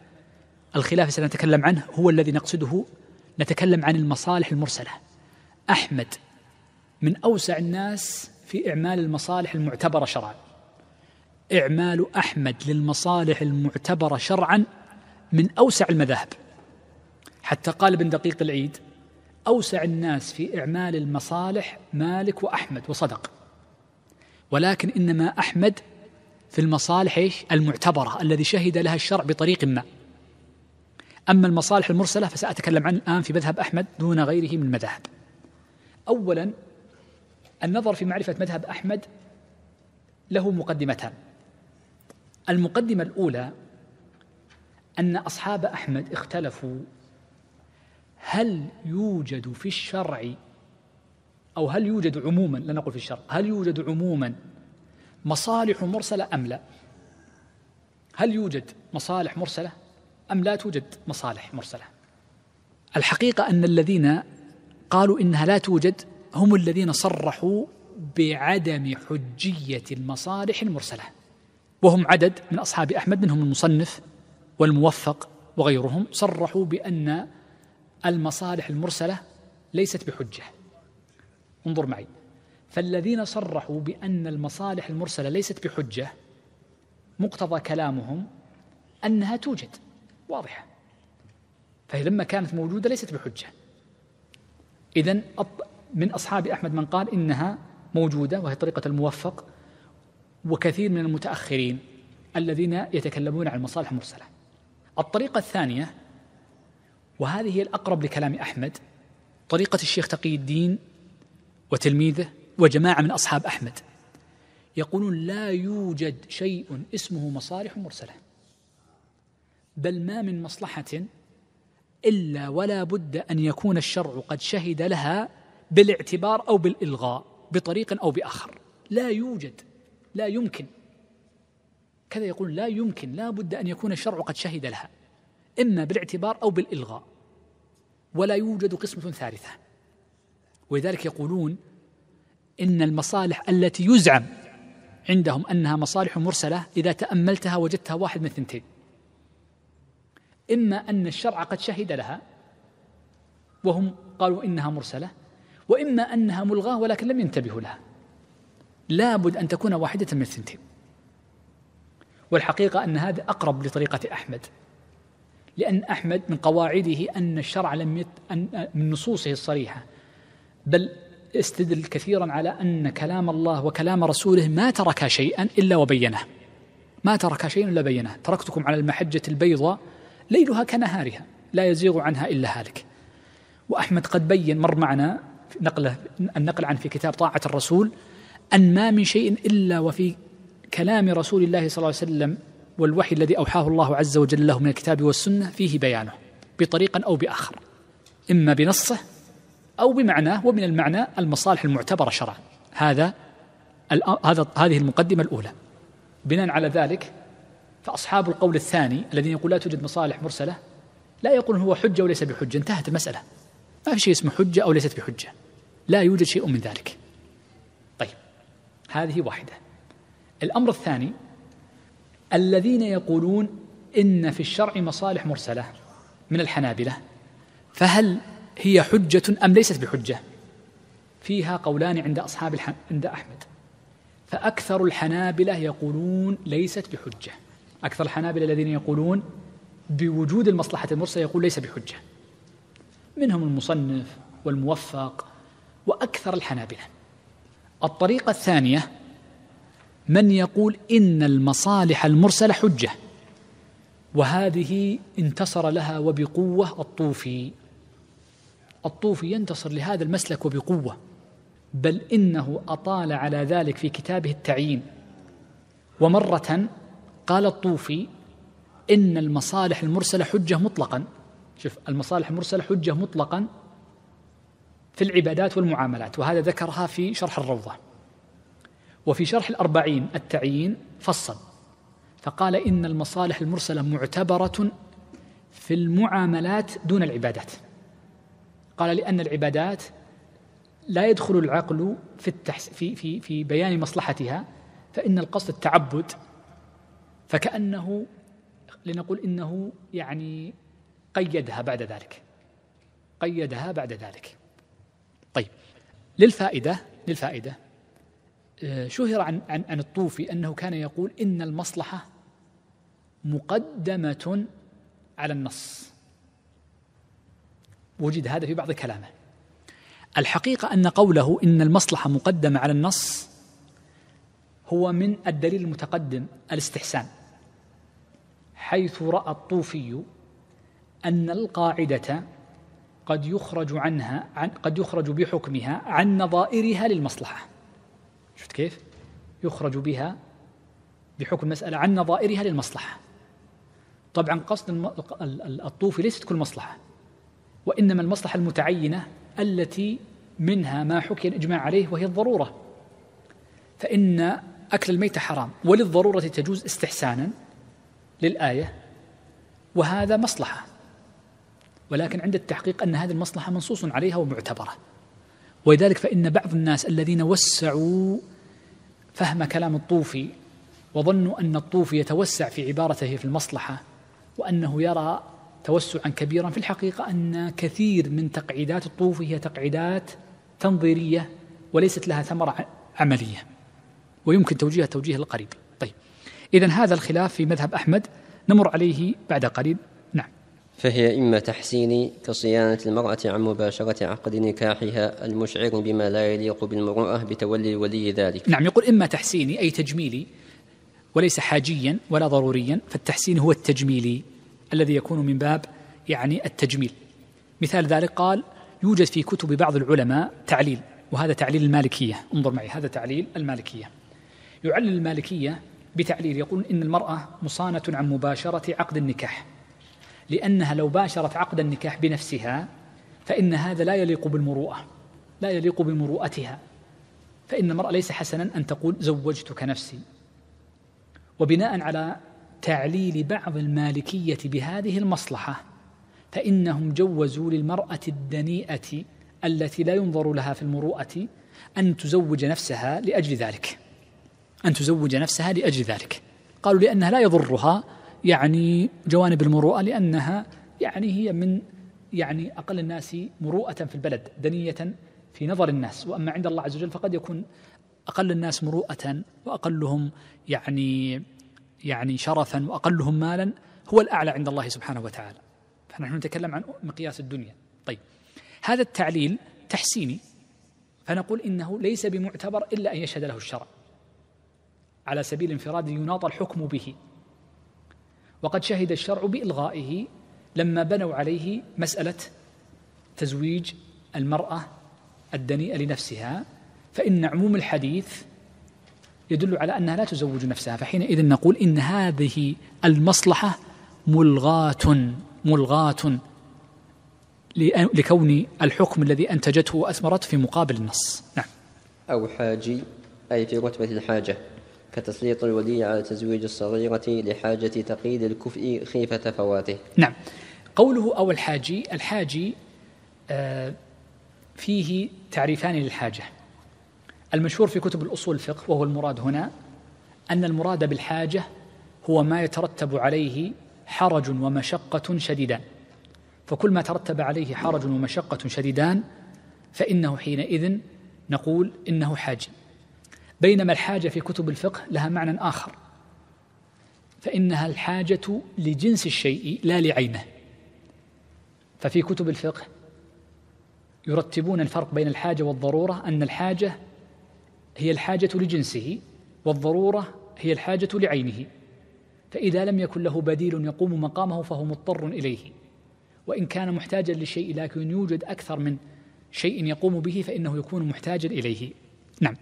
الخلاف سنتكلم عنه هو الذي نقصده نتكلم عن المصالح المرسلة أحمد من أوسع الناس في إعمال المصالح المعتبرة شرعا إعمال أحمد للمصالح المعتبرة شرعا من أوسع المذاهب حتى قال ابن دقيق العيد أوسع الناس في إعمال المصالح مالك وأحمد وصدق ولكن إنما أحمد في المصالح إيش؟ المعتبرة الذي شهد لها الشرع بطريق ما أما المصالح المرسلة فسأتكلم عنها الآن في مذهب أحمد دون غيره من المذاهب أولا النظر في معرفة مذهب أحمد له مقدمتان المقدمة الأولى أن أصحاب أحمد اختلفوا هل يوجد في الشرع أو هل يوجد عموما لا نقول في الشرع هل يوجد عموما مصالح مرسلة أم لا هل يوجد مصالح مرسلة أم لا توجد مصالح مرسلة الحقيقة أن الذين قالوا إنها لا توجد هم الذين صرحوا بعدم حجية المصالح المرسلة وهم عدد من أصحاب أحمد منهم المصنف والموفق وغيرهم صرحوا بأن المصالح المرسلة ليست بحجة انظر معي فالذين صرحوا بأن المصالح المرسلة ليست بحجة مقتضى كلامهم أنها توجد واضحة فهي لما كانت موجودة ليست بحجة إذا من أصحاب أحمد من قال إنها موجودة وهي طريقة الموفق وكثير من المتأخرين الذين يتكلمون عن المصالح المرسلة الطريقة الثانية وهذه هي الأقرب لكلام أحمد طريقة الشيخ تقي الدين وتلميذه وجماعة من أصحاب أحمد يقولون لا يوجد شيء اسمه مصالح مرسلة بل ما من مصلحة إلا ولا بد أن يكون الشرع قد شهد لها بالاعتبار أو بالإلغاء بطريق أو بآخر لا يوجد لا يمكن كذا يقول لا يمكن لا بد أن يكون الشرع قد شهد لها إما بالاعتبار أو بالإلغاء ولا يوجد قسمة ثالثة ولذلك يقولون إن المصالح التي يزعم عندهم أنها مصالح مرسلة إذا تأملتها وجدتها واحد من اثنتين إما أن الشرع قد شهد لها وهم قالوا إنها مرسلة وإما أنها ملغاة ولكن لم ينتبهوا لها لابد أن تكون واحدة من الثنتين والحقيقة أن هذا أقرب لطريقة أحمد لأن أحمد من قواعده أن الشرع لم يت... أن من نصوصه الصريحة بل استدل كثيرا على أن كلام الله وكلام رسوله ما ترك شيئا إلا وبينه ما ترك شيئا إلا بينه تركتكم على المحجة البيضاء ليلها كنهارها لا يزيغ عنها إلا هالك وأحمد قد بين مر معنا نقله النقل عن في كتاب طاعة الرسول أن ما من شيء إلا وفي كلام رسول الله صلى الله عليه وسلم والوحي الذي أوحاه الله عز وجل له من الكتاب والسنة فيه بيانه بطريق أو بآخر إما بنصه أو بمعناه ومن المعنى المصالح المعتبرة شرعا هذا هذا هذه المقدمة الأولى بناء على ذلك فأصحاب القول الثاني الذين يقول لا توجد مصالح مرسلة لا يقول هو حجة وليس بحجة انتهت المسألة ما في شيء اسمه حجة أو ليست بحجة لا يوجد شيء من ذلك طيب هذه واحدة الأمر الثاني الذين يقولون إن في الشرع مصالح مرسلة من الحنابلة فهل هي حجة أم ليست بحجة فيها قولان عند أصحاب الحن... عند أحمد فأكثر الحنابلة يقولون ليست بحجة أكثر الحنابلة الذين يقولون بوجود المصلحة المرسلة يقول ليس بحجة منهم المصنف والموفق وأكثر الحنابلة الطريقة الثانية من يقول إن المصالح المرسلة حجة وهذه انتصر لها وبقوة الطوفي الطوفي ينتصر لهذا المسلك وبقوة بل إنه أطال على ذلك في كتابه التعيين ومرة قال الطوفي إن المصالح المرسلة حجة مطلقا شوف المصالح المرسلة حجة مطلقا في العبادات والمعاملات وهذا ذكرها في شرح الروضة وفي شرح الأربعين التعيين فصل فقال إن المصالح المرسلة معتبرة في المعاملات دون العبادات قال لأن العبادات لا يدخل العقل في, التحس في, في, في بيان مصلحتها فإن القصد التعبد فكأنه لنقول إنه يعني قيدها بعد ذلك قيدها بعد ذلك للفائدة للفائدة آه، شهر عن, عن, عن الطوفي أنه كان يقول إن المصلحة مقدمة على النص وجد هذا في بعض كلامه الحقيقة أن قوله إن المصلحة مقدمة على النص هو من الدليل المتقدم الاستحسان حيث رأى الطوفي أن القاعدة قد يخرج عنها عن قد يخرج بحكمها عن نظائرها للمصلحة شفت كيف؟ يخرج بها بحكم المسألة عن نظائرها للمصلحة طبعا قصد الطوفي ليست كل مصلحة وإنما المصلحة المتعينة التي منها ما حكي الإجماع عليه وهي الضرورة فإن أكل الميت حرام وللضرورة تجوز استحسانا للآية وهذا مصلحة ولكن عند التحقيق أن هذه المصلحة منصوص عليها ومعتبرة ولذلك فإن بعض الناس الذين وسعوا فهم كلام الطوفي وظنوا أن الطوفي يتوسع في عبارته في المصلحة وأنه يرى توسعا كبيرا في الحقيقة أن كثير من تقعيدات الطوفي هي تقعيدات تنظيرية وليست لها ثمرة عملية ويمكن توجيهها التوجيه القريب طيب إذا هذا الخلاف في مذهب أحمد نمر عليه بعد قليل فهي إما تحسين كصيانة المرأة عن مباشرة عقد نكاحها المشعر بما لا يليق بالمروءة بتولي الولي ذلك نعم يقول إما تحسيني أي تجميلي وليس حاجيا ولا ضروريا فالتحسين هو التجميلي الذي يكون من باب يعني التجميل مثال ذلك قال يوجد في كتب بعض العلماء تعليل وهذا تعليل المالكية انظر معي هذا تعليل المالكية يعلل المالكية بتعليل يقول إن المرأة مصانة عن مباشرة عقد النكاح لأنها لو باشرت عقد النكاح بنفسها فإن هذا لا يليق بالمروءة لا يليق بمروءتها فإن المرأة ليس حسنا أن تقول زوجتك نفسي وبناء على تعليل بعض المالكية بهذه المصلحة فإنهم جوزوا للمرأة الدنيئة التي لا ينظر لها في المروءة أن تزوج نفسها لأجل ذلك أن تزوج نفسها لأجل ذلك قالوا لأنها لا يضرها يعني جوانب المروءة لأنها يعني هي من يعني أقل الناس مروءة في البلد دنية في نظر الناس وأما عند الله عز وجل فقد يكون أقل الناس مروءة وأقلهم يعني يعني شرفا وأقلهم مالا هو الأعلى عند الله سبحانه وتعالى فنحن نتكلم عن مقياس الدنيا طيب هذا التعليل تحسيني فنقول إنه ليس بمعتبر إلا أن يشهد له الشرع على سبيل انفراد يناط الحكم به وقد شهد الشرع بإلغائه لما بنوا عليه مسألة تزويج المرأة الدنيئة لنفسها فإن عموم الحديث يدل على أنها لا تزوج نفسها فحينئذ نقول إن هذه المصلحة ملغاة ملغاة لكون الحكم الذي أنتجته وأثمرت في مقابل النص نعم أو حاجي أي في رتبة الحاجة كتسليط الولي على تزويج الصغيرة لحاجة تقييد الكفء خيفة فواته نعم قوله أو الحاجي الحاجي آه، فيه تعريفان للحاجة المشهور في كتب الأصول الفقه وهو المراد هنا أن المراد بالحاجة هو ما يترتب عليه حرج ومشقة شديدان فكل ما ترتب عليه حرج ومشقة شديدان فإنه حينئذ نقول إنه حاجي بينما الحاجة في كتب الفقه لها معنى آخر فإنها الحاجة لجنس الشيء لا لعينه ففي كتب الفقه يرتبون الفرق بين الحاجة والضرورة أن الحاجة هي الحاجة لجنسه والضرورة هي الحاجة لعينه فإذا لم يكن له بديل يقوم مقامه فهو مضطر إليه وإن كان محتاجا لشيء لكن يوجد أكثر من شيء يقوم به فإنه يكون محتاجا إليه نعم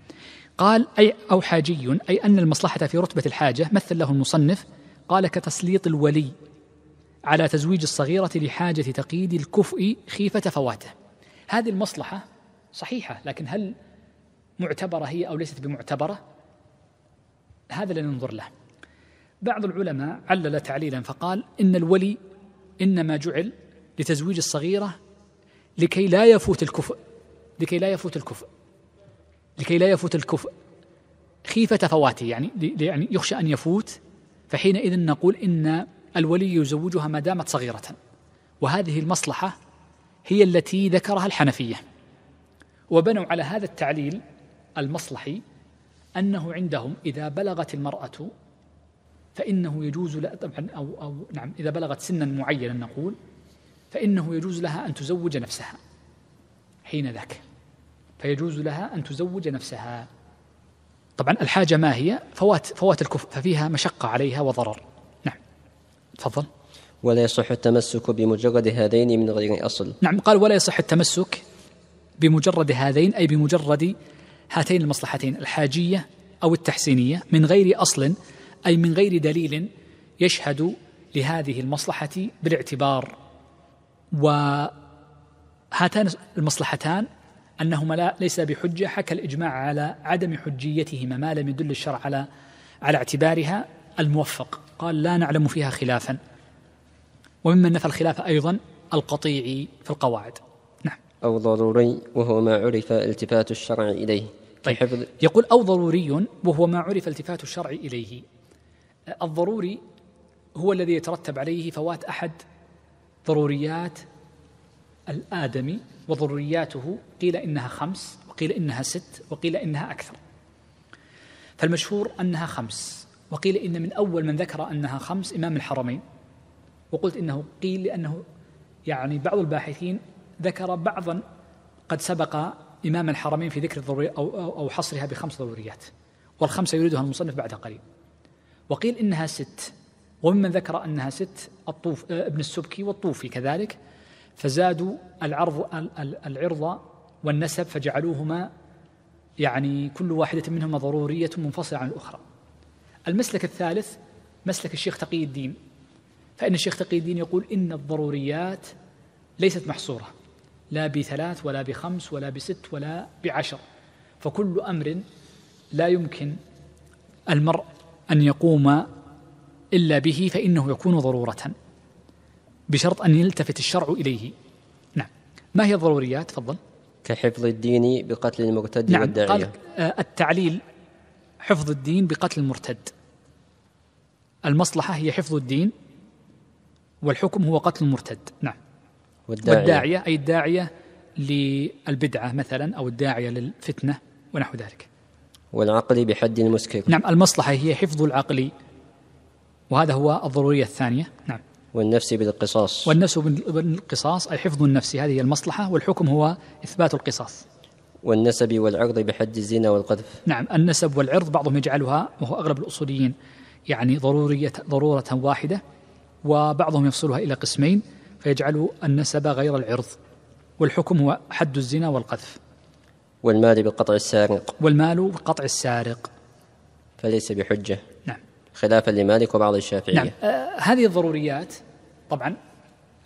قال أي أو حاجي أي أن المصلحة في رتبة الحاجة مثل له المصنف قال كتسليط الولي على تزويج الصغيرة لحاجة تقييد الكفء خيفة فواته هذه المصلحة صحيحة لكن هل معتبرة هي أو ليست بمعتبرة هذا لا ننظر له بعض العلماء علل تعليلا فقال إن الولي إنما جعل لتزويج الصغيرة لكي لا يفوت الكفء لكي لا يفوت الكفء لكي لا يفوت الكفء خيفة فواته يعني يعني يخشى أن يفوت فحينئذ نقول إن الولي يزوجها ما دامت صغيرة وهذه المصلحة هي التي ذكرها الحنفية وبنوا على هذا التعليل المصلحي أنه عندهم إذا بلغت المرأة فإنه يجوز لها طبعا أو أو نعم إذا بلغت سنا معينا نقول فإنه يجوز لها أن تزوج نفسها حين ذاك فيجوز لها أن تزوج نفسها طبعا الحاجة ما هي فوات, فوات الكفء ففيها مشقة عليها وضرر نعم تفضل ولا يصح التمسك بمجرد هذين من غير أصل نعم قال ولا يصح التمسك بمجرد هذين أي بمجرد هاتين المصلحتين الحاجية أو التحسينية من غير أصل أي من غير دليل يشهد لهذه المصلحة بالاعتبار وهاتان المصلحتان أنهما لا ليس بحجة حكى الإجماع على عدم حجيتهما ما لم يدل الشرع على على اعتبارها الموفق قال لا نعلم فيها خلافا وممن نفى الخلاف أيضا القطيعي في القواعد نعم أو ضروري وهو ما عرف التفات الشرع إليه طيب يقول أو ضروري وهو ما عرف التفات الشرع إليه الضروري هو الذي يترتب عليه فوات أحد ضروريات الآدمي وذرياته قيل إنها خمس وقيل إنها ست وقيل إنها أكثر فالمشهور أنها خمس وقيل إن من أول من ذكر أنها خمس إمام الحرمين وقلت إنه قيل لأنه يعني بعض الباحثين ذكر بعضا قد سبق إمام الحرمين في ذكر الضروري أو, أو حصرها بخمس ضروريات والخمسة يريدها المصنف بعد قليل وقيل إنها ست وممن ذكر أنها ست الطوف آه، ابن السبكي والطوفي كذلك فزادوا العرض العرض والنسب فجعلوهما يعني كل واحدة منهما ضرورية منفصلة عن الأخرى المسلك الثالث مسلك الشيخ تقي الدين فإن الشيخ تقي الدين يقول إن الضروريات ليست محصورة لا بثلاث ولا بخمس ولا بست ولا بعشر فكل أمر لا يمكن المرء أن يقوم إلا به فإنه يكون ضرورة بشرط أن يلتفت الشرع إليه نعم ما هي الضروريات تفضل كحفظ الدين بقتل المرتد نعم والداعية قال آه، التعليل حفظ الدين بقتل المرتد المصلحة هي حفظ الدين والحكم هو قتل المرتد نعم والداعية, والداعية أي الداعية للبدعة مثلا أو الداعية للفتنة ونحو ذلك والعقل بحد المسكر نعم المصلحة هي حفظ العقل وهذا هو الضرورية الثانية نعم والنفس بالقصاص والنفس بالقصاص أي حفظ النفس هذه هي المصلحة والحكم هو إثبات القصاص والنسب والعرض بحد الزنا والقذف نعم النسب والعرض بعضهم يجعلها وهو أغلب الأصوليين يعني ضرورية ضرورة واحدة وبعضهم يفصلها إلى قسمين فيجعل النسب غير العرض والحكم هو حد الزنا والقذف والمال بقطع السارق والمال بقطع السارق فليس بحجة خلافا لمالك وبعض الشافعية نعم آه هذه الضروريات طبعا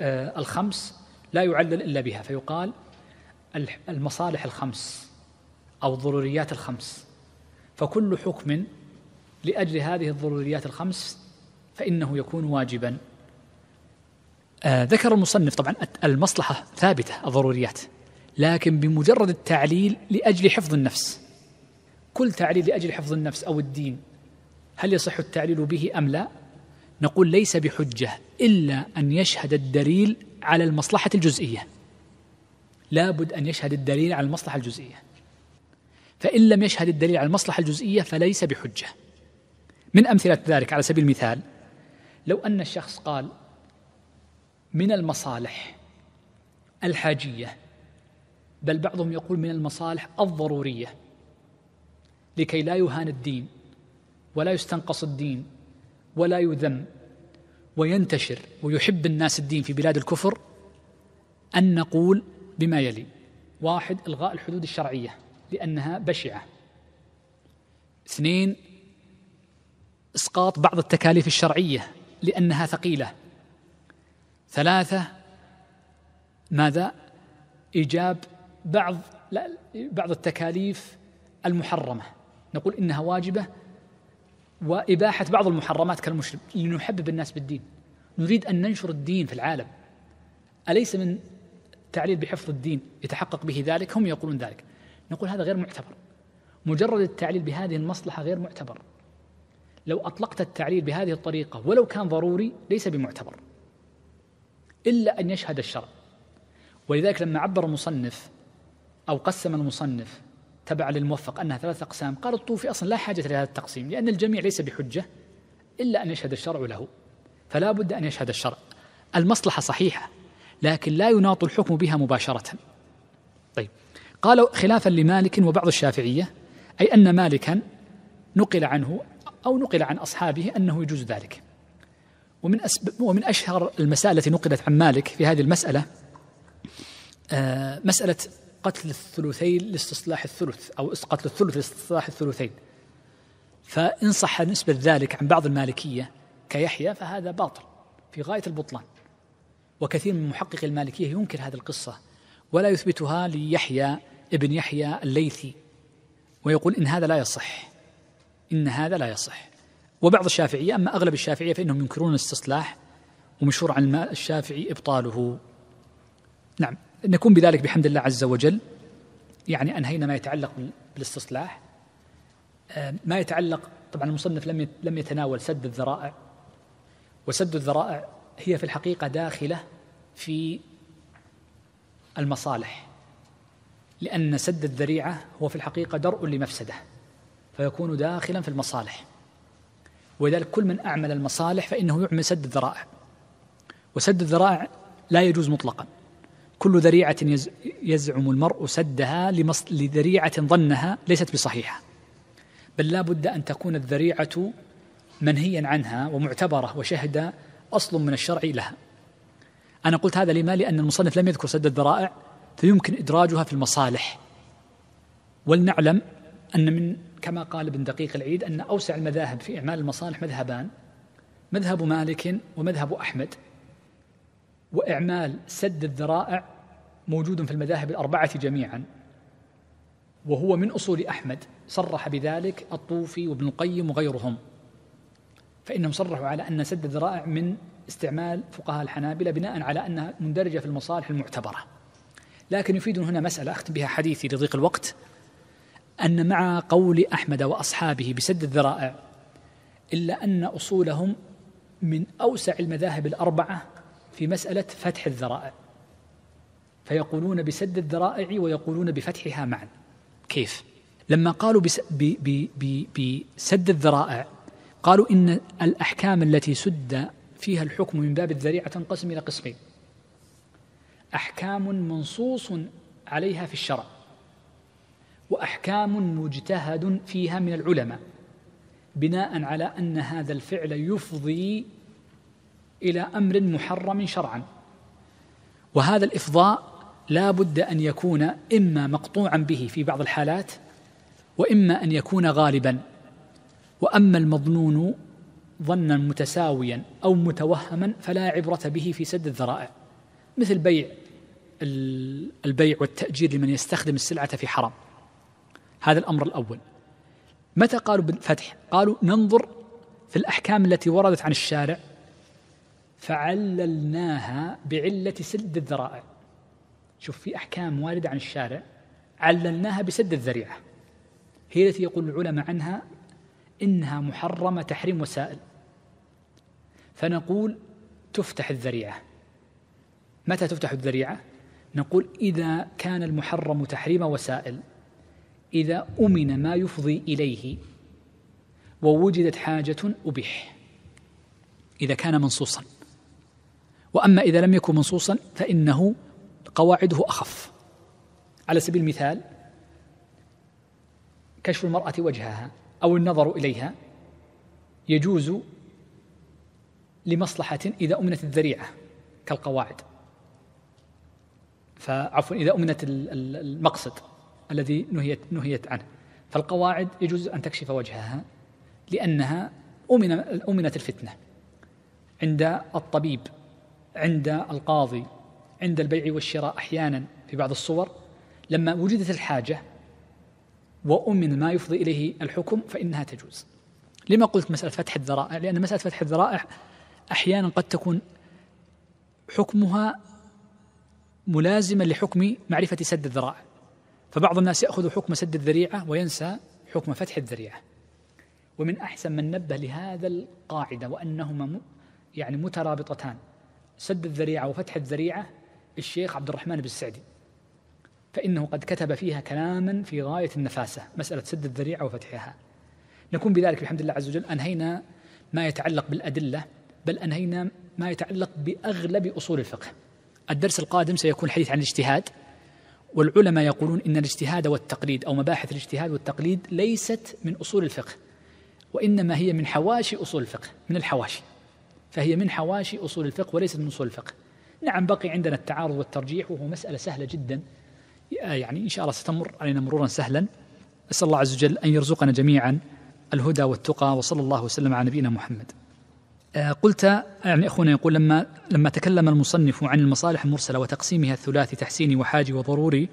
آه الخمس لا يعلل إلا بها فيقال المصالح الخمس أو الضروريات الخمس فكل حكم لأجل هذه الضروريات الخمس فإنه يكون واجبا آه ذكر المصنف طبعا المصلحة ثابتة الضروريات لكن بمجرد التعليل لأجل حفظ النفس كل تعليل لأجل حفظ النفس أو الدين هل يصح التعليل به أم لا نقول ليس بحجة إلا أن يشهد الدليل على المصلحة الجزئية لابد أن يشهد الدليل على المصلحة الجزئية فإن لم يشهد الدليل على المصلحة الجزئية فليس بحجة من أمثلة ذلك على سبيل المثال لو أن الشخص قال من المصالح الحاجية بل بعضهم يقول من المصالح الضرورية لكي لا يهان الدين ولا يستنقص الدين ولا يذم وينتشر ويحب الناس الدين في بلاد الكفر أن نقول بما يلي واحد إلغاء الحدود الشرعية لأنها بشعة اثنين إسقاط بعض التكاليف الشرعية لأنها ثقيلة ثلاثة ماذا إيجاب بعض لا بعض التكاليف المحرمة نقول إنها واجبة وإباحة بعض المحرمات كالمشرب لنحبب الناس بالدين نريد أن ننشر الدين في العالم أليس من تعليل بحفظ الدين يتحقق به ذلك هم يقولون ذلك نقول هذا غير معتبر مجرد التعليل بهذه المصلحة غير معتبر لو أطلقت التعليل بهذه الطريقة ولو كان ضروري ليس بمعتبر إلا أن يشهد الشرع ولذلك لما عبر المصنف أو قسم المصنف تبع للموفق أنها ثلاثة أقسام قال الطوفي أصلا لا حاجة لهذا التقسيم لأن الجميع ليس بحجة إلا أن يشهد الشرع له فلا بد أن يشهد الشرع المصلحة صحيحة لكن لا يناط الحكم بها مباشرة طيب قالوا خلافا لمالك وبعض الشافعية أي أن مالكا نقل عنه أو نقل عن أصحابه أنه يجوز ذلك ومن أسب... ومن أشهر المسائل التي نقلت عن مالك في هذه المسألة آه مسألة قتل الثلثين لاستصلاح الثلث أو قتل الثلث لاستصلاح الثلثين فإن صح نسبة ذلك عن بعض المالكية كيحيى فهذا باطل في غاية البطلان وكثير من محقق المالكية ينكر هذه القصة ولا يثبتها ليحيى ابن يحيى الليثي ويقول إن هذا لا يصح إن هذا لا يصح وبعض الشافعية أما أغلب الشافعية فإنهم ينكرون الاستصلاح ومشهور عن الشافعي إبطاله نعم نكون بذلك بحمد الله عز وجل يعني انهينا ما يتعلق بالاستصلاح آه، ما يتعلق طبعا المصنف لم لم يتناول سد الذرائع وسد الذرائع هي في الحقيقه داخله في المصالح لان سد الذريعه هو في الحقيقه درء لمفسده فيكون داخلا في المصالح ولذلك كل من اعمل المصالح فانه يعمل سد الذرائع وسد الذرائع لا يجوز مطلقا كل ذريعة يزعم المرء سدها لذريعة ظنها ليست بصحيحة بل لا بد أن تكون الذريعة منهيا عنها ومعتبرة وشهد أصل من الشرع لها أنا قلت هذا لما لأن المصنف لم يذكر سد الذرائع فيمكن إدراجها في المصالح ولنعلم أن من كما قال ابن دقيق العيد أن أوسع المذاهب في إعمال المصالح مذهبان مذهب مالك ومذهب أحمد واعمال سد الذرائع موجود في المذاهب الاربعه جميعا وهو من اصول احمد صرح بذلك الطوفي وابن القيم وغيرهم فانهم صرحوا على ان سد الذرائع من استعمال فقهاء الحنابله بناء على انها مندرجه في المصالح المعتبره لكن يفيد هنا مساله اختم بها حديثي لضيق الوقت ان مع قول احمد واصحابه بسد الذرائع الا ان اصولهم من اوسع المذاهب الاربعه في مسألة فتح الذرائع فيقولون بسد الذرائع ويقولون بفتحها معا كيف؟ لما قالوا بسد الذرائع قالوا إن الأحكام التي سد فيها الحكم من باب الذريعة تنقسم إلى قسمين أحكام منصوص عليها في الشرع وأحكام مجتهد فيها من العلماء بناء على أن هذا الفعل يفضي إلى أمر محرم شرعا وهذا الإفضاء لا بد أن يكون إما مقطوعا به في بعض الحالات وإما أن يكون غالبا وأما المظنون ظنا متساويا أو متوهما فلا عبرة به في سد الذرائع مثل بيع البيع والتأجير لمن يستخدم السلعة في حرام هذا الأمر الأول متى قالوا بالفتح قالوا ننظر في الأحكام التي وردت عن الشارع فعللناها بعلة سد الذرائع شوف في أحكام واردة عن الشارع عللناها بسد الذريعة هي التي يقول العلماء عنها إنها محرمة تحريم وسائل فنقول تفتح الذريعة متى تفتح الذريعة؟ نقول إذا كان المحرم تحريم وسائل إذا أمن ما يفضي إليه ووجدت حاجة أبيح إذا كان منصوصا وأما إذا لم يكن منصوصا فإنه قواعده أخف على سبيل المثال كشف المرأة وجهها أو النظر إليها يجوز لمصلحة إذا أمنت الذريعة كالقواعد فعفوا إذا أمنت المقصد الذي نهيت نهيت عنه فالقواعد يجوز أن تكشف وجهها لأنها أمن أمنت الفتنة عند الطبيب عند القاضي عند البيع والشراء أحيانا في بعض الصور لما وجدت الحاجة وأمن ما يفضي إليه الحكم فإنها تجوز لما قلت مسألة فتح الذرائع لأن مسألة فتح الذرائع أحيانا قد تكون حكمها ملازما لحكم معرفة سد الذرائع فبعض الناس يأخذ حكم سد الذريعة وينسى حكم فتح الذريعة ومن أحسن من نبه لهذا القاعدة وأنهما يعني مترابطتان سد الذريعة وفتح الذريعة الشيخ عبد الرحمن بن السعدي فإنه قد كتب فيها كلاما في غاية النفاسة مسألة سد الذريعة وفتحها نكون بذلك بحمد الله عز وجل أنهينا ما يتعلق بالأدلة بل أنهينا ما يتعلق بأغلب أصول الفقه الدرس القادم سيكون حديث عن الاجتهاد والعلماء يقولون إن الاجتهاد والتقليد أو مباحث الاجتهاد والتقليد ليست من أصول الفقه وإنما هي من حواشي أصول الفقه من الحواشي فهي من حواشي أصول الفقه وليست من أصول الفقه نعم بقي عندنا التعارض والترجيح وهو مسألة سهلة جدا يعني إن شاء الله ستمر علينا مرورا سهلا أسأل الله عز وجل أن يرزقنا جميعا الهدى والتقى وصلى الله وسلم على نبينا محمد آه، قلت يعني أخونا يقول لما لما تكلم المصنف عن المصالح المرسلة وتقسيمها الثلاثي تحسيني وحاجي وضروري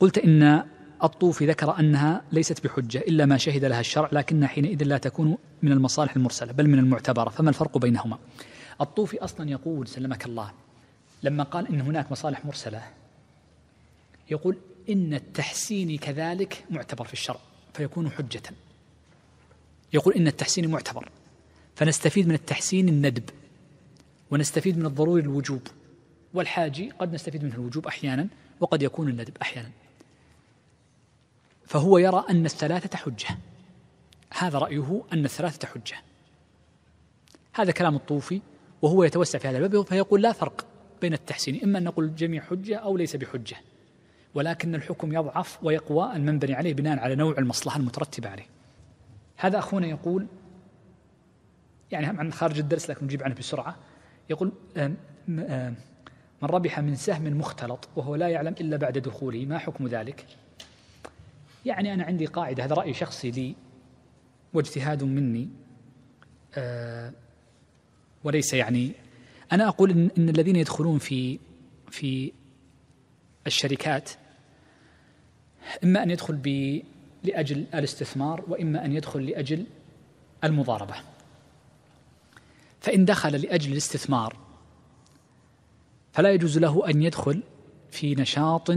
قلت إن الطوفي ذكر أنها ليست بحجة إلا ما شهد لها الشرع لكنها حينئذ لا تكون من المصالح المرسلة بل من المعتبرة فما الفرق بينهما الطوفي أصلا يقول سلمك الله لما قال إن هناك مصالح مرسلة يقول إن التحسين كذلك معتبر في الشرع فيكون حجة يقول إن التحسين معتبر فنستفيد من التحسين الندب ونستفيد من الضروري الوجوب والحاجي قد نستفيد منه الوجوب أحيانا وقد يكون الندب أحيانا فهو يرى أن الثلاثة حجة هذا رأيه أن الثلاثة حجة هذا كلام الطوفي وهو يتوسع في هذا الباب فيقول لا فرق بين التحسين إما أن نقول الجميع حجة أو ليس بحجة ولكن الحكم يضعف ويقوى المنبني عليه بناء على نوع المصلحة المترتبة عليه هذا أخونا يقول يعني عن خارج الدرس لكن نجيب عنه بسرعة يقول من ربح من سهم مختلط وهو لا يعلم إلا بعد دخوله ما حكم ذلك؟ يعني أنا عندي قاعدة هذا رأي شخصي لي واجتهاد مني آه وليس يعني أنا أقول إن, إن الذين يدخلون في في الشركات إما أن يدخل ب لأجل الاستثمار وإما أن يدخل لأجل المضاربة فإن دخل لأجل الاستثمار فلا يجوز له أن يدخل في نشاط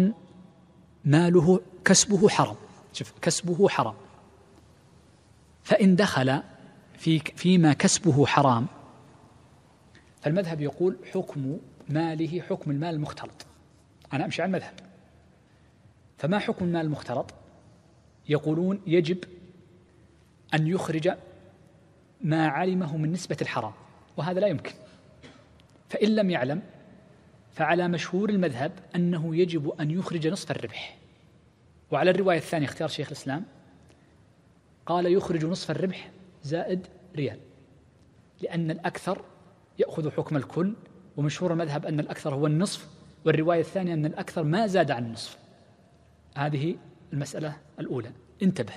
ماله كسبه حرام شوف كسبه حرام فإن دخل في فيما كسبه حرام فالمذهب يقول حكم ماله حكم المال المختلط أنا أمشي على المذهب فما حكم المال المختلط يقولون يجب أن يخرج ما علمه من نسبة الحرام وهذا لا يمكن فإن لم يعلم فعلى مشهور المذهب أنه يجب أن يخرج نصف الربح وعلى الرواية الثانية اختيار شيخ الإسلام قال يخرج نصف الربح زائد ريال لأن الأكثر يأخذ حكم الكل ومشهور المذهب أن الأكثر هو النصف والرواية الثانية أن الأكثر ما زاد عن النصف هذه المسألة الأولى انتبه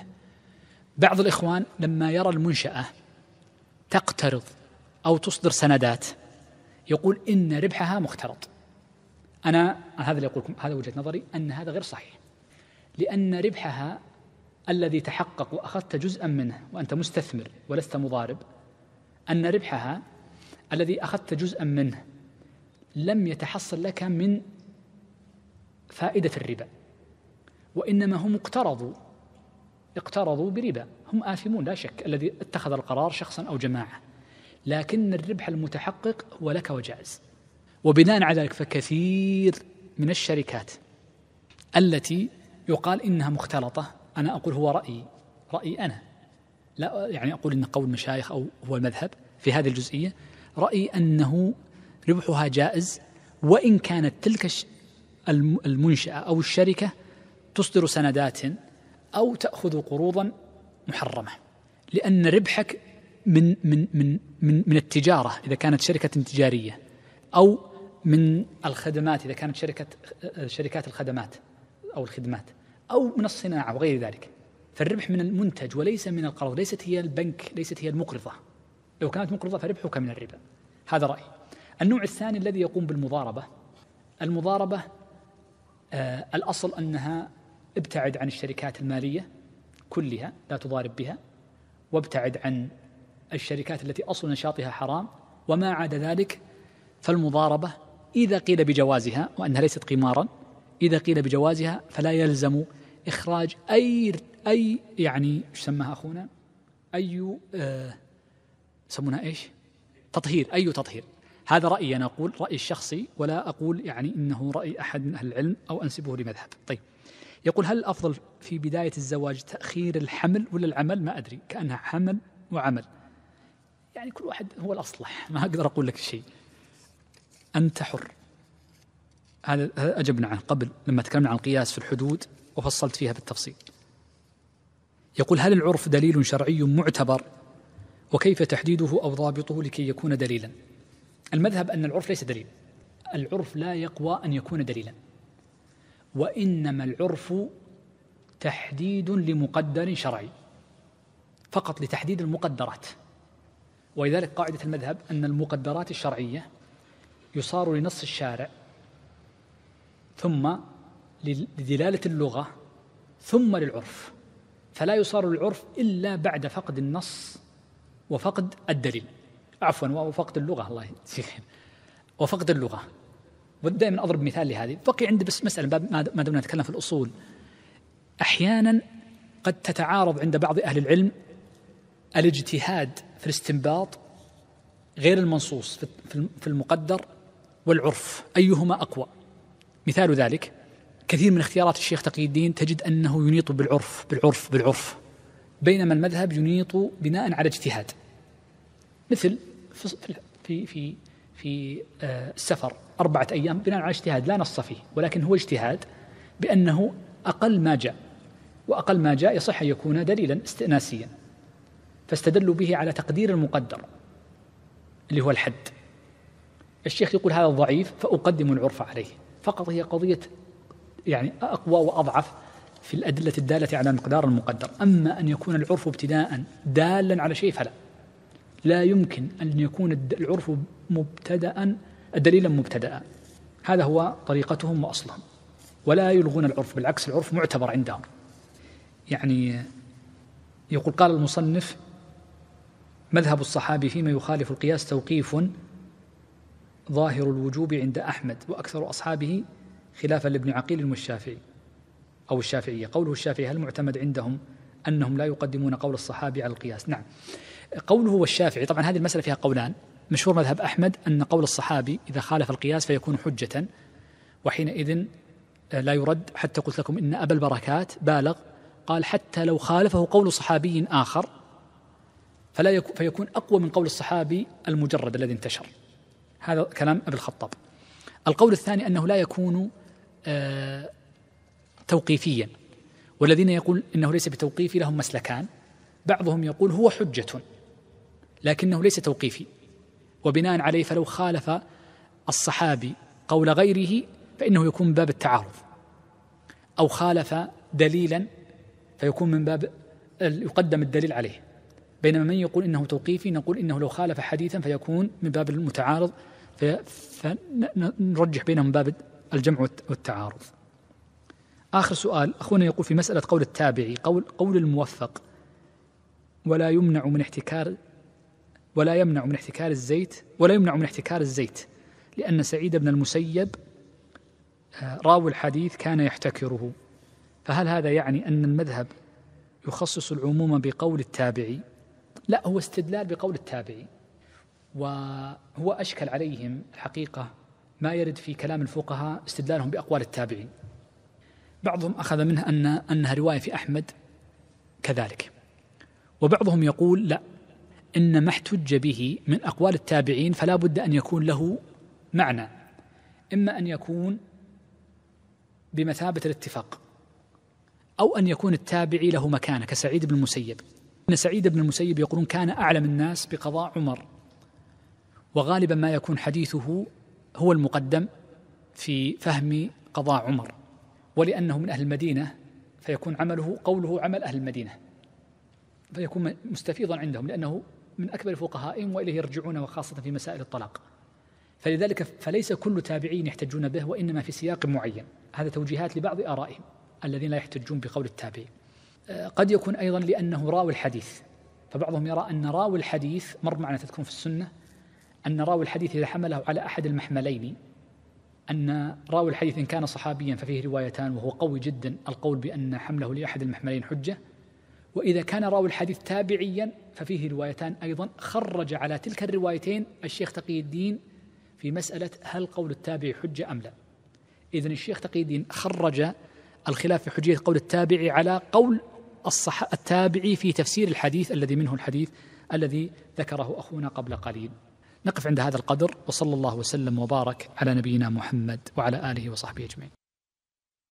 بعض الإخوان لما يرى المنشأة تقترض أو تصدر سندات يقول إن ربحها مختلط أنا هذا اللي أقولكم هذا وجهة نظري أن هذا غير صحيح لأن ربحها الذي تحقق وأخذت جزءا منه وأنت مستثمر ولست مضارب أن ربحها الذي أخذت جزءا منه لم يتحصل لك من فائدة الربا وإنما هم اقترضوا اقترضوا بربا هم آثمون لا شك الذي اتخذ القرار شخصا أو جماعة لكن الربح المتحقق هو لك وجائز وبناء على ذلك فكثير من الشركات التي يقال إنها مختلطة أنا أقول هو رأيي رأيي أنا لا يعني أقول إن قول المشايخ أو هو المذهب في هذه الجزئية رأيي أنه ربحها جائز وإن كانت تلك المنشأة أو الشركة تصدر سندات أو تأخذ قروضا محرمة لأن ربحك من من من من من التجارة إذا كانت شركة تجارية أو من الخدمات إذا كانت شركة شركات الخدمات أو الخدمات أو من الصناعة وغير ذلك فالربح من المنتج وليس من القرض ليست هي البنك ليست هي المقرضة لو كانت مقرضة فربحك من الربا هذا رأيي النوع الثاني الذي يقوم بالمضاربة المضاربة آه الأصل أنها ابتعد عن الشركات المالية كلها لا تضارب بها وابتعد عن الشركات التي أصل نشاطها حرام وما عدا ذلك فالمضاربة إذا قيل بجوازها وأنها ليست قمارا إذا قيل بجوازها فلا يلزم إخراج أي أي يعني ايش سماها أخونا؟ أي آه يسمونها ايش؟ تطهير أي تطهير هذا رأيي أنا أقول رأيي الشخصي ولا أقول يعني إنه رأي أحد من أهل العلم أو أنسبه لمذهب طيب يقول هل الأفضل في بداية الزواج تأخير الحمل ولا العمل ما أدري كأنها حمل وعمل يعني كل واحد هو الأصلح (laughs) ما أقدر أقول لك شيء أنت حر هذا أجبنا عنه قبل لما تكلمنا عن القياس في الحدود وفصلت فيها بالتفصيل يقول هل العرف دليل شرعي معتبر وكيف تحديده أو ضابطه لكي يكون دليلا المذهب أن العرف ليس دليل العرف لا يقوى أن يكون دليلا وإنما العرف تحديد لمقدر شرعي فقط لتحديد المقدرات ولذلك قاعدة المذهب أن المقدرات الشرعية يصار لنص الشارع ثم لدلالة اللغة ثم للعرف فلا يصار للعرف إلا بعد فقد النص وفقد الدليل عفوا وفقد اللغة الله يجزيك وفقد اللغة ودائما أضرب مثال لهذه بقي عندي بس مسألة ما دمنا نتكلم في الأصول أحيانا قد تتعارض عند بعض أهل العلم الاجتهاد في الاستنباط غير المنصوص في المقدر والعرف أيهما أقوى مثال ذلك كثير من اختيارات الشيخ تقي الدين تجد أنه ينيط بالعرف بالعرف بالعرف بينما المذهب ينيط بناء على اجتهاد مثل في في في آه، السفر أربعة أيام بناء على اجتهاد لا نص فيه ولكن هو اجتهاد بأنه أقل ما جاء وأقل ما جاء يصح أن يكون دليلا استئناسيا فاستدلوا به على تقدير المقدر اللي هو الحد الشيخ يقول هذا ضعيف فأقدم العرف عليه فقط هي قضية يعني أقوى وأضعف في الأدلة الدالة على المقدار المقدر أما أن يكون العرف ابتداء دالا على شيء فلا لا يمكن أن يكون العرف مبتدأ دليلا مبتدأ هذا هو طريقتهم وأصلهم ولا يلغون العرف بالعكس العرف معتبر عندهم يعني يقول قال المصنف مذهب الصحابي فيما يخالف القياس توقيف ظاهر الوجوب عند أحمد وأكثر أصحابه خلافا لابن عقيل والشافعي أو الشافعية قوله الشافعي هل معتمد عندهم أنهم لا يقدمون قول الصحابي على القياس نعم قوله والشافعي طبعا هذه المسألة فيها قولان مشهور مذهب أحمد أن قول الصحابي إذا خالف القياس فيكون حجة وحينئذ لا يرد حتى قلت لكم إن أبا البركات بالغ قال حتى لو خالفه قول صحابي آخر فلا يكون فيكون أقوى من قول الصحابي المجرد الذي انتشر هذا كلام أبي الخطاب القول الثاني أنه لا يكون توقيفيا والذين يقول إنه ليس بتوقيفي لهم مسلكان بعضهم يقول هو حجة لكنه ليس توقيفي وبناء عليه فلو خالف الصحابي قول غيره فإنه يكون من باب التعارض أو خالف دليلا فيكون من باب يقدم الدليل عليه بينما من يقول إنه توقيفي نقول إنه لو خالف حديثا فيكون من باب المتعارض فنرجح بينهم باب الجمع والتعارض آخر سؤال أخونا يقول في مسألة قول التابعي قول, قول الموفق ولا يمنع من احتكار ولا يمنع من احتكار الزيت ولا يمنع من احتكار الزيت لأن سعيد بن المسيب آه، راوي الحديث كان يحتكره فهل هذا يعني أن المذهب يخصص العموم بقول التابعي لا هو استدلال بقول التابعي وهو أشكل عليهم الحقيقة ما يرد في كلام الفقهاء استدلالهم بأقوال التابعين بعضهم أخذ منها أن أنها رواية في أحمد كذلك وبعضهم يقول لا إن ما احتج به من أقوال التابعين فلا بد أن يكون له معنى إما أن يكون بمثابة الاتفاق أو أن يكون التابعي له مكانة كسعيد بن المسيب إن سعيد بن المسيب يقولون كان أعلم الناس بقضاء عمر وغالبا ما يكون حديثه هو المقدم في فهم قضاء عمر ولأنه من أهل المدينة فيكون عمله قوله عمل أهل المدينة فيكون مستفيضا عندهم لأنه من أكبر فقهائهم وإليه يرجعون وخاصة في مسائل الطلاق فلذلك فليس كل تابعين يحتجون به وإنما في سياق معين هذا توجيهات لبعض آرائهم الذين لا يحتجون بقول التابعي آه، قد يكون أيضا لأنه راوي الحديث فبعضهم يرى أن راوي الحديث مر معنا تذكرون في السنة أن راوي الحديث إذا حمله على أحد المحملين أن راوي الحديث إن كان صحابيا ففيه روايتان وهو قوي جدا القول بأن حمله لأحد المحملين حجة وإذا كان راوي الحديث تابعيا ففيه روايتان أيضا خرج على تلك الروايتين الشيخ تقي الدين في مسألة هل قول التابع حجة أم لا إذا الشيخ تقي الدين خرج الخلاف في حجية قول التابع على قول الصح... التابعي في تفسير الحديث الذي منه الحديث الذي ذكره أخونا قبل قليل نقف عند هذا القدر وصلى الله وسلم وبارك على نبينا محمد وعلى اله وصحبه اجمعين